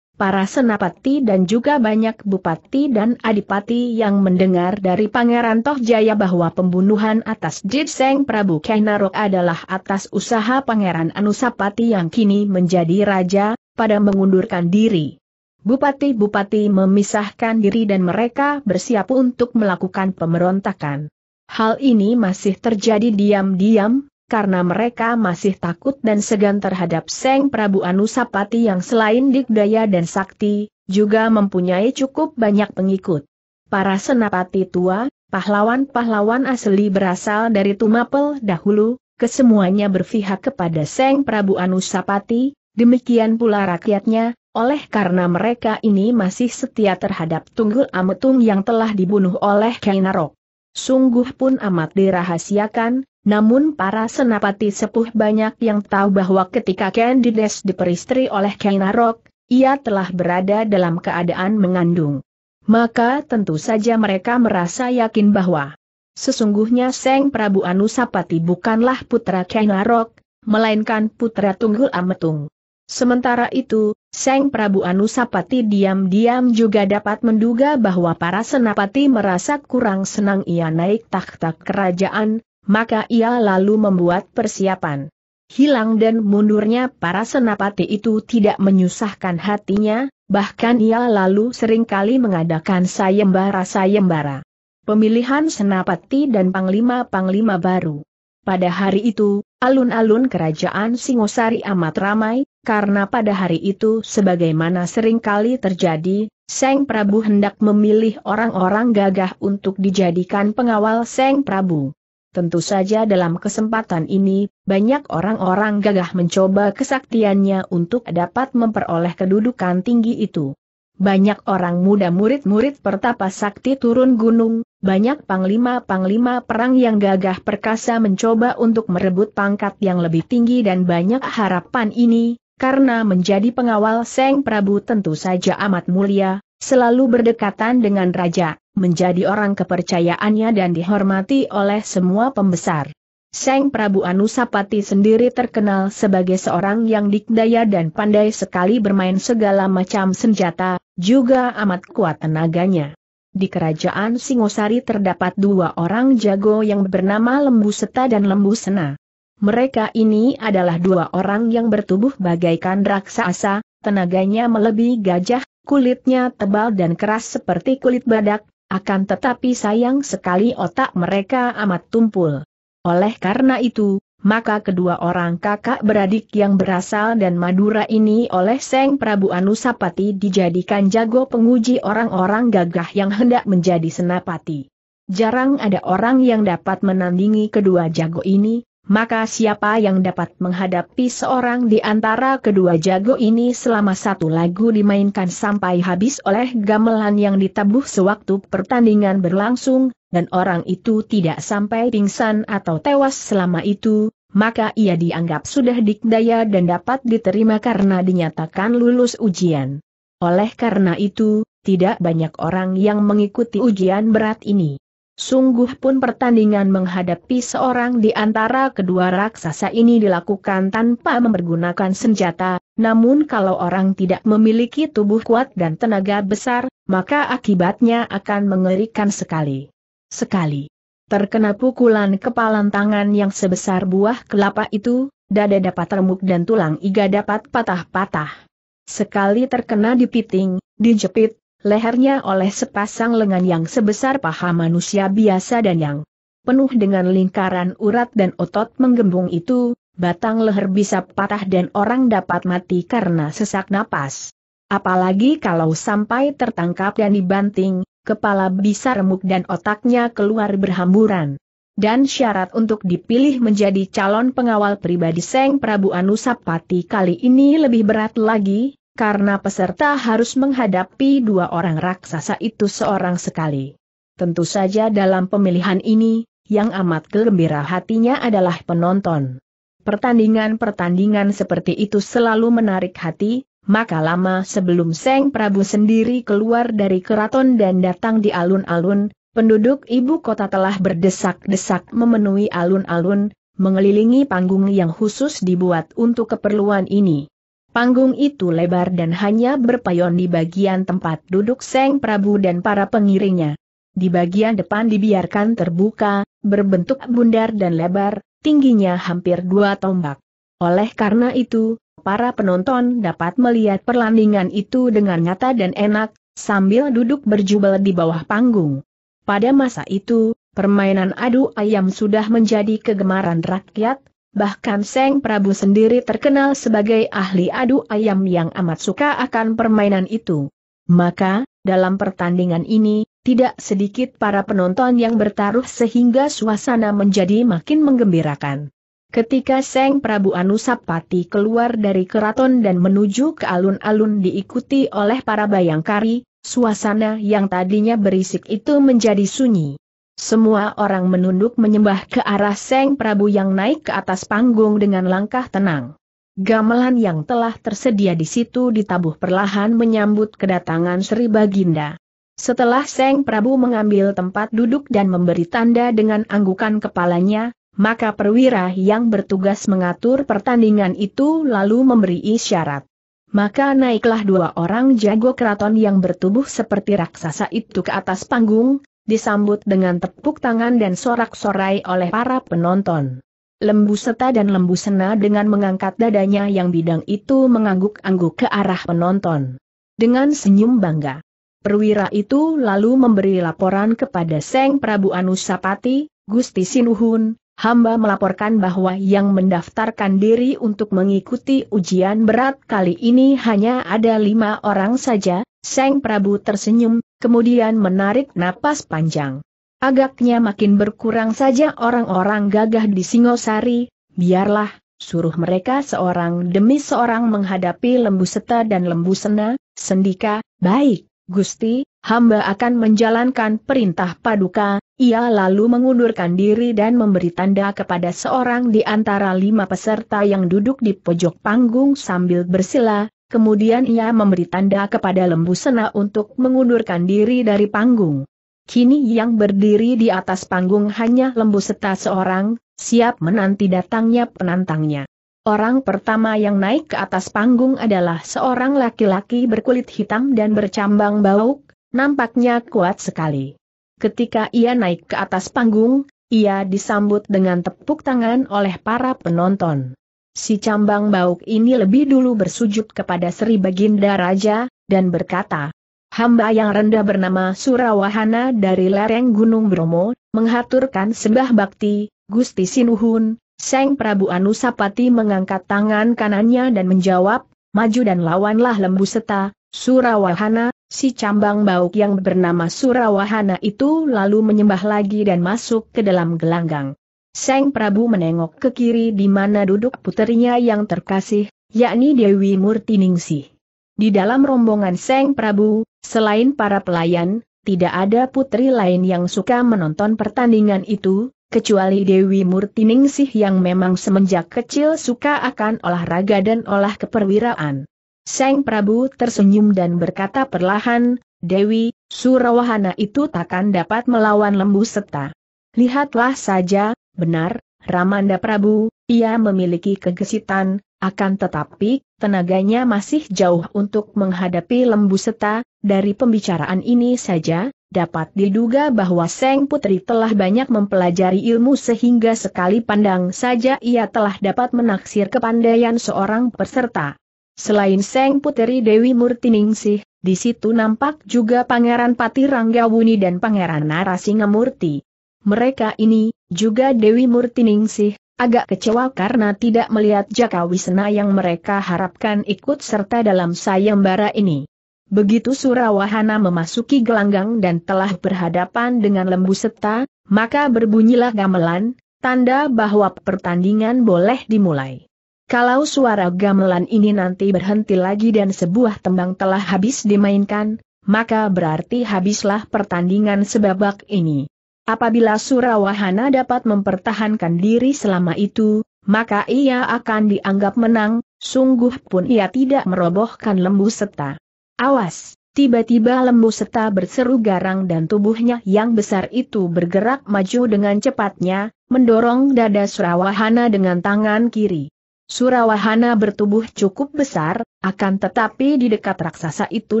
para senapati dan juga banyak bupati dan adipati yang mendengar dari Pangeran Tohjaya bahwa pembunuhan atas Jitseng Prabu Kainarok adalah atas usaha Pangeran Anusapati yang kini menjadi raja, pada mengundurkan diri. Bupati-bupati memisahkan diri dan mereka bersiap untuk melakukan pemberontakan. Hal ini masih terjadi diam-diam, karena mereka masih takut dan segan terhadap Seng Prabu Anusapati yang selain dikdaya dan sakti, juga mempunyai cukup banyak pengikut. Para senapati tua, pahlawan-pahlawan asli berasal dari Tumapel dahulu, kesemuanya berpihak kepada Seng Prabu Anusapati, demikian pula rakyatnya, oleh karena mereka ini masih setia terhadap Tunggul Ametung yang telah dibunuh oleh Kainarok. Sungguh pun amat dirahasiakan, namun para senapati sepuh banyak yang tahu bahwa ketika Candides diperistri oleh Kainarok, ia telah berada dalam keadaan mengandung. Maka tentu saja mereka merasa yakin bahwa sesungguhnya Seng Prabu Anusapati bukanlah putra Kainarok, melainkan putra Tunggul Ametung. Sementara itu, Seng Prabu Anusapati diam-diam juga dapat menduga bahwa para senapati merasa kurang senang ia naik takhta kerajaan, maka ia lalu membuat persiapan. Hilang dan mundurnya para senapati itu tidak menyusahkan hatinya, bahkan ia lalu seringkali mengadakan sayembara-sayembara. Pemilihan senapati dan panglima-panglima baru. Pada hari itu, alun-alun kerajaan Singosari amat ramai, karena pada hari itu sebagaimana seringkali terjadi, Seng Prabu hendak memilih orang-orang gagah untuk dijadikan pengawal Seng Prabu. Tentu saja dalam kesempatan ini, banyak orang-orang gagah mencoba kesaktiannya untuk dapat memperoleh kedudukan tinggi itu. Banyak orang muda murid-murid pertapa sakti turun gunung, banyak panglima-panglima perang yang gagah perkasa mencoba untuk merebut pangkat yang lebih tinggi dan banyak harapan ini, karena menjadi pengawal Seng Prabu tentu saja amat mulia, selalu berdekatan dengan raja menjadi orang kepercayaannya dan dihormati oleh semua pembesar. Seng Prabu Anusapati sendiri terkenal sebagai seorang yang dikdaya dan pandai sekali bermain segala macam senjata, juga amat kuat tenaganya. Di kerajaan Singosari terdapat dua orang jago yang bernama Lembu Seta dan Lembu Sena. Mereka ini adalah dua orang yang bertubuh bagaikan raksasa, tenaganya melebihi gajah, kulitnya tebal dan keras seperti kulit badak, akan tetapi sayang sekali otak mereka amat tumpul. Oleh karena itu, maka kedua orang kakak beradik yang berasal dan Madura ini oleh Seng Prabu Anusapati dijadikan jago penguji orang-orang gagah yang hendak menjadi senapati. Jarang ada orang yang dapat menandingi kedua jago ini, maka siapa yang dapat menghadapi seorang di antara kedua jago ini selama satu lagu dimainkan sampai habis oleh gamelan yang ditabuh sewaktu pertandingan berlangsung, dan orang itu tidak sampai pingsan atau tewas selama itu, maka ia dianggap sudah dikdaya dan dapat diterima karena dinyatakan lulus ujian. Oleh karena itu, tidak banyak orang yang mengikuti ujian berat ini. Sungguh pun pertandingan menghadapi seorang di antara kedua raksasa ini dilakukan tanpa mempergunakan senjata, namun kalau orang tidak memiliki tubuh kuat dan tenaga besar, maka akibatnya akan mengerikan sekali. Sekali terkena pukulan kepalan tangan yang sebesar buah kelapa itu, dada dapat remuk dan tulang iga dapat patah-patah. Sekali terkena dipiting, dijepit, lehernya oleh sepasang lengan yang sebesar paha manusia biasa dan yang penuh dengan lingkaran urat dan otot menggembung itu, batang leher bisa patah dan orang dapat mati karena sesak napas. Apalagi kalau sampai tertangkap dan dibanting, kepala bisa remuk dan otaknya keluar berhamburan. Dan syarat untuk dipilih menjadi calon pengawal pribadi Seng Prabu Anusapati kali ini lebih berat lagi, karena peserta harus menghadapi dua orang raksasa itu seorang sekali. Tentu saja dalam pemilihan ini, yang amat gembira hatinya adalah penonton. Pertandingan-pertandingan seperti itu selalu menarik hati, maka lama sebelum Seng Prabu sendiri keluar dari keraton dan datang di alun-alun, penduduk ibu kota telah berdesak-desak memenuhi alun-alun, mengelilingi panggung yang khusus dibuat untuk keperluan ini. Panggung itu lebar dan hanya berpayon di bagian tempat duduk Seng Prabu dan para pengiringnya. Di bagian depan dibiarkan terbuka, berbentuk bundar dan lebar, tingginya hampir dua tombak. Oleh karena itu, para penonton dapat melihat perlandingan itu dengan nyata dan enak, sambil duduk berjubel di bawah panggung. Pada masa itu, permainan adu ayam sudah menjadi kegemaran rakyat, Bahkan Seng Prabu sendiri terkenal sebagai ahli adu ayam yang amat suka akan permainan itu. Maka, dalam pertandingan ini, tidak sedikit para penonton yang bertaruh sehingga suasana menjadi makin menggembirakan. Ketika Seng Prabu Anusapati keluar dari keraton dan menuju ke alun-alun diikuti oleh para bayangkari, suasana yang tadinya berisik itu menjadi sunyi. Semua orang menunduk menyembah ke arah Seng Prabu yang naik ke atas panggung dengan langkah tenang. Gamelan yang telah tersedia di situ ditabuh perlahan menyambut kedatangan Sri Baginda. Setelah Seng Prabu mengambil tempat duduk dan memberi tanda dengan anggukan kepalanya, maka perwira yang bertugas mengatur pertandingan itu lalu memberi isyarat. Maka naiklah dua orang jago keraton yang bertubuh seperti raksasa itu ke atas panggung, disambut dengan tepuk tangan dan sorak-sorai oleh para penonton. Lembu Seta dan Lembu Sena dengan mengangkat dadanya yang bidang itu mengangguk-angguk ke arah penonton. Dengan senyum bangga. Perwira itu lalu memberi laporan kepada Seng Prabu Anusapati, Gusti Sinuhun, hamba melaporkan bahwa yang mendaftarkan diri untuk mengikuti ujian berat kali ini hanya ada lima orang saja, Seng Prabu tersenyum, kemudian menarik napas panjang. Agaknya makin berkurang saja orang-orang gagah di Singosari, biarlah, suruh mereka seorang demi seorang menghadapi lembu seta dan lembu sena, sendika, baik, Gusti, hamba akan menjalankan perintah paduka, ia lalu mengundurkan diri dan memberi tanda kepada seorang di antara lima peserta yang duduk di pojok panggung sambil bersila, Kemudian ia memberi tanda kepada lembu sena untuk mengundurkan diri dari panggung. Kini yang berdiri di atas panggung hanya lembu seta seorang, siap menanti datangnya penantangnya. Orang pertama yang naik ke atas panggung adalah seorang laki-laki berkulit hitam dan bercambang bauk, nampaknya kuat sekali. Ketika ia naik ke atas panggung, ia disambut dengan tepuk tangan oleh para penonton. Si cambang bauk ini lebih dulu bersujud kepada Sri Baginda Raja, dan berkata, Hamba yang rendah bernama Surawahana dari lereng Gunung Bromo, menghaturkan sembah bakti, Gusti Sinuhun, Seng Prabu Anusapati mengangkat tangan kanannya dan menjawab, maju dan lawanlah lembu seta, Surawahana, si cambang bauk yang bernama Surawahana itu lalu menyembah lagi dan masuk ke dalam gelanggang. Seng Prabu menengok ke kiri di mana duduk puterinya yang terkasih, yakni Dewi Murtiningsih. Di dalam rombongan Seng Prabu, selain para pelayan, tidak ada putri lain yang suka menonton pertandingan itu, kecuali Dewi Murtiningsih yang memang semenjak kecil suka akan olahraga dan olah keperwiraan. Seng Prabu tersenyum dan berkata perlahan, Dewi, Surawahana itu takkan dapat melawan lembu seta. Lihatlah saja, Benar, Ramanda Prabu, ia memiliki kegesitan, akan tetapi, tenaganya masih jauh untuk menghadapi lembu seta, dari pembicaraan ini saja, dapat diduga bahwa Seng Putri telah banyak mempelajari ilmu sehingga sekali pandang saja ia telah dapat menaksir kepandaian seorang peserta. Selain Seng Putri Dewi Murtiningsih, di situ nampak juga Pangeran Pati Ranggawuni dan Pangeran Narasinga Murti. Mereka ini, juga Dewi Murtiningsih, agak kecewa karena tidak melihat Jaka Wisna yang mereka harapkan ikut serta dalam sayembara ini. Begitu Surawahana memasuki gelanggang dan telah berhadapan dengan lembu seta, maka berbunyilah gamelan, tanda bahwa pertandingan boleh dimulai. Kalau suara gamelan ini nanti berhenti lagi dan sebuah tembang telah habis dimainkan, maka berarti habislah pertandingan sebabak ini. Apabila Surawahana dapat mempertahankan diri selama itu, maka ia akan dianggap menang, sungguh pun ia tidak merobohkan lembu seta. Awas! Tiba-tiba lembu seta berseru garang dan tubuhnya yang besar itu bergerak maju dengan cepatnya, mendorong dada Surawahana dengan tangan kiri. Surawahana bertubuh cukup besar, akan tetapi di dekat raksasa itu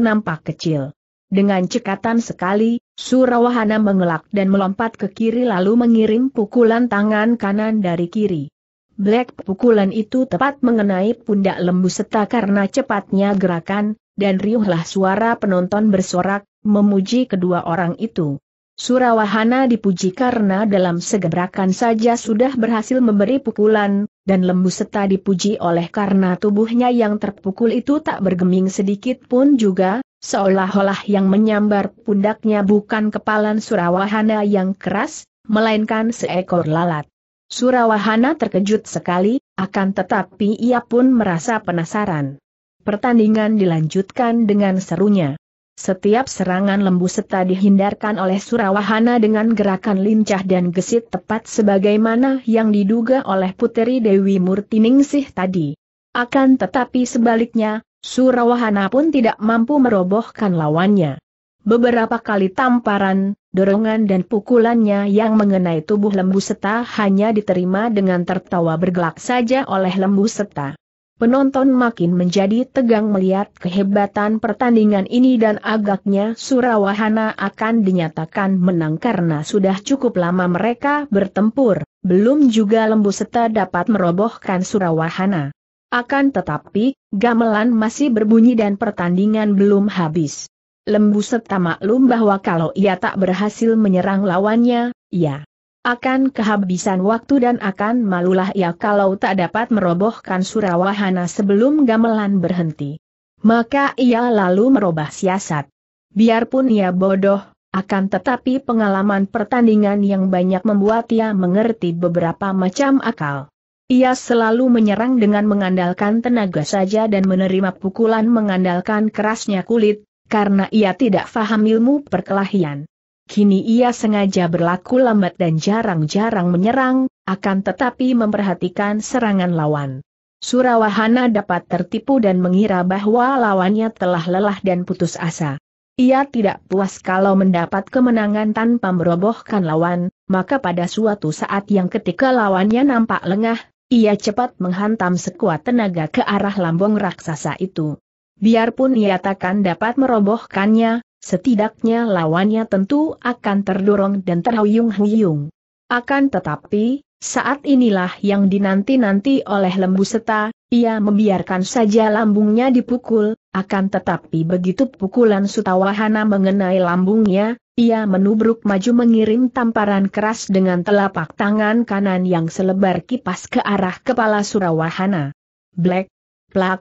nampak kecil. Dengan cekatan sekali, Surawahana mengelak dan melompat ke kiri lalu mengirim pukulan tangan kanan dari kiri. Black pukulan itu tepat mengenai pundak lembu seta karena cepatnya gerakan, dan riuhlah suara penonton bersorak, memuji kedua orang itu. Surawahana dipuji karena dalam segerakan saja sudah berhasil memberi pukulan, dan lembu seta dipuji oleh karena tubuhnya yang terpukul itu tak bergeming sedikit pun juga, seolah-olah yang menyambar pundaknya bukan kepalan Surawahana yang keras, melainkan seekor lalat. Surawahana terkejut sekali, akan tetapi ia pun merasa penasaran. Pertandingan dilanjutkan dengan serunya. Setiap serangan lembu seta dihindarkan oleh Surawahana dengan gerakan lincah dan gesit tepat sebagaimana yang diduga oleh Puteri Dewi Murtiningsih tadi. Akan tetapi sebaliknya, Surawahana pun tidak mampu merobohkan lawannya. Beberapa kali tamparan, dorongan dan pukulannya yang mengenai tubuh lembu seta hanya diterima dengan tertawa bergelak saja oleh lembu seta. Penonton makin menjadi tegang melihat kehebatan pertandingan ini dan agaknya Surawahana akan dinyatakan menang karena sudah cukup lama mereka bertempur, belum juga lembu seta dapat merobohkan Surawahana. Akan tetapi, gamelan masih berbunyi dan pertandingan belum habis. Lembu serta maklum bahwa kalau ia tak berhasil menyerang lawannya, ia akan kehabisan waktu dan akan malulah ia kalau tak dapat merobohkan Surawahana sebelum gamelan berhenti. Maka ia lalu merubah siasat. Biarpun ia bodoh, akan tetapi pengalaman pertandingan yang banyak membuat ia mengerti beberapa macam akal. Ia selalu menyerang dengan mengandalkan tenaga saja dan menerima pukulan mengandalkan kerasnya kulit, karena ia tidak faham ilmu perkelahian. Kini ia sengaja berlaku lambat dan jarang-jarang menyerang, akan tetapi memperhatikan serangan lawan. Surawahana dapat tertipu dan mengira bahwa lawannya telah lelah dan putus asa. Ia tidak puas kalau mendapat kemenangan tanpa merobohkan lawan, maka pada suatu saat yang ketika lawannya nampak lengah, ia cepat menghantam sekuat tenaga ke arah lambung raksasa itu. Biarpun ia takkan dapat merobohkannya, setidaknya lawannya tentu akan terdorong dan terhuyung-huyung. Akan tetapi, saat inilah yang dinanti-nanti oleh lembu seta, ia membiarkan saja lambungnya dipukul, akan tetapi begitu pukulan sutawahana mengenai lambungnya, ia menubruk maju mengirim tamparan keras dengan telapak tangan kanan yang selebar kipas ke arah kepala Surawahana. Black, plak,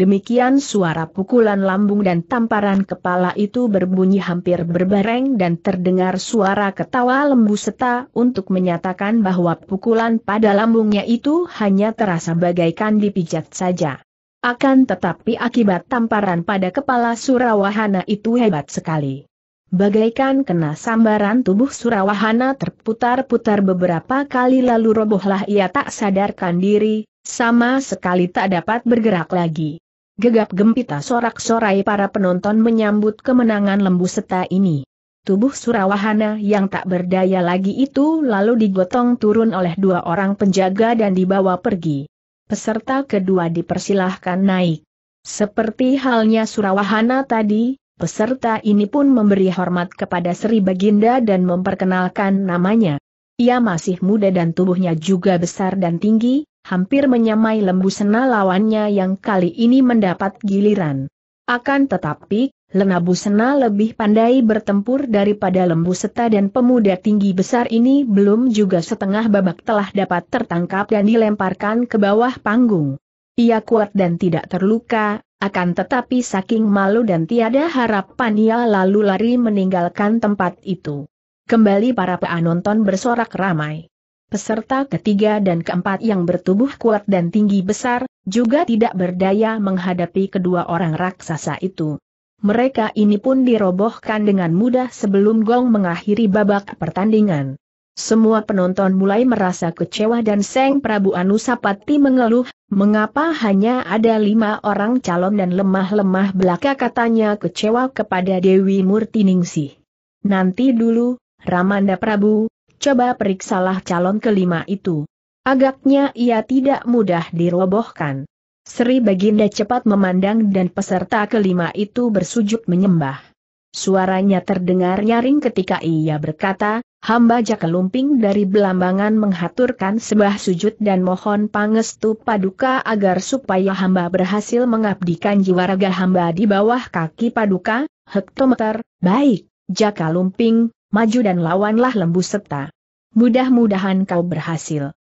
Demikian suara pukulan lambung dan tamparan kepala itu berbunyi hampir berbareng dan terdengar suara ketawa lembu seta untuk menyatakan bahwa pukulan pada lambungnya itu hanya terasa bagaikan dipijat saja. Akan tetapi akibat tamparan pada kepala Surawahana itu hebat sekali. Bagaikan kena sambaran tubuh Surawahana terputar-putar beberapa kali lalu robohlah ia tak sadarkan diri, sama sekali tak dapat bergerak lagi gegap gempita sorak-sorai para penonton menyambut kemenangan lembu seta ini. Tubuh Surawahana yang tak berdaya lagi itu lalu digotong turun oleh dua orang penjaga dan dibawa pergi. Peserta kedua dipersilahkan naik. Seperti halnya Surawahana tadi, peserta ini pun memberi hormat kepada Sri Baginda dan memperkenalkan namanya. Ia masih muda dan tubuhnya juga besar dan tinggi, hampir menyamai lembu sena lawannya yang kali ini mendapat giliran. Akan tetapi, Lenabu Sena lebih pandai bertempur daripada lembu seta dan pemuda tinggi besar ini belum juga setengah babak telah dapat tertangkap dan dilemparkan ke bawah panggung. Ia kuat dan tidak terluka, akan tetapi saking malu dan tiada harapan ia lalu lari meninggalkan tempat itu. Kembali para penonton bersorak ramai peserta ketiga dan keempat yang bertubuh kuat dan tinggi besar, juga tidak berdaya menghadapi kedua orang raksasa itu. Mereka ini pun dirobohkan dengan mudah sebelum gong mengakhiri babak pertandingan. Semua penonton mulai merasa kecewa dan Seng Prabu Anusapati mengeluh, mengapa hanya ada lima orang calon dan lemah-lemah belaka katanya kecewa kepada Dewi Murti Ningsih. Nanti dulu, Ramanda Prabu, coba periksalah calon kelima itu. Agaknya ia tidak mudah dirobohkan. Sri Baginda cepat memandang dan peserta kelima itu bersujud menyembah. Suaranya terdengar nyaring ketika ia berkata, hamba Jakalumping dari Belambangan menghaturkan sebuah sujud dan mohon pangestu paduka agar supaya hamba berhasil mengabdikan jiwa raga hamba di bawah kaki paduka, hektometer, baik, Jakalumping, maju dan lawanlah lembu serta. Mudah-mudahan kau berhasil.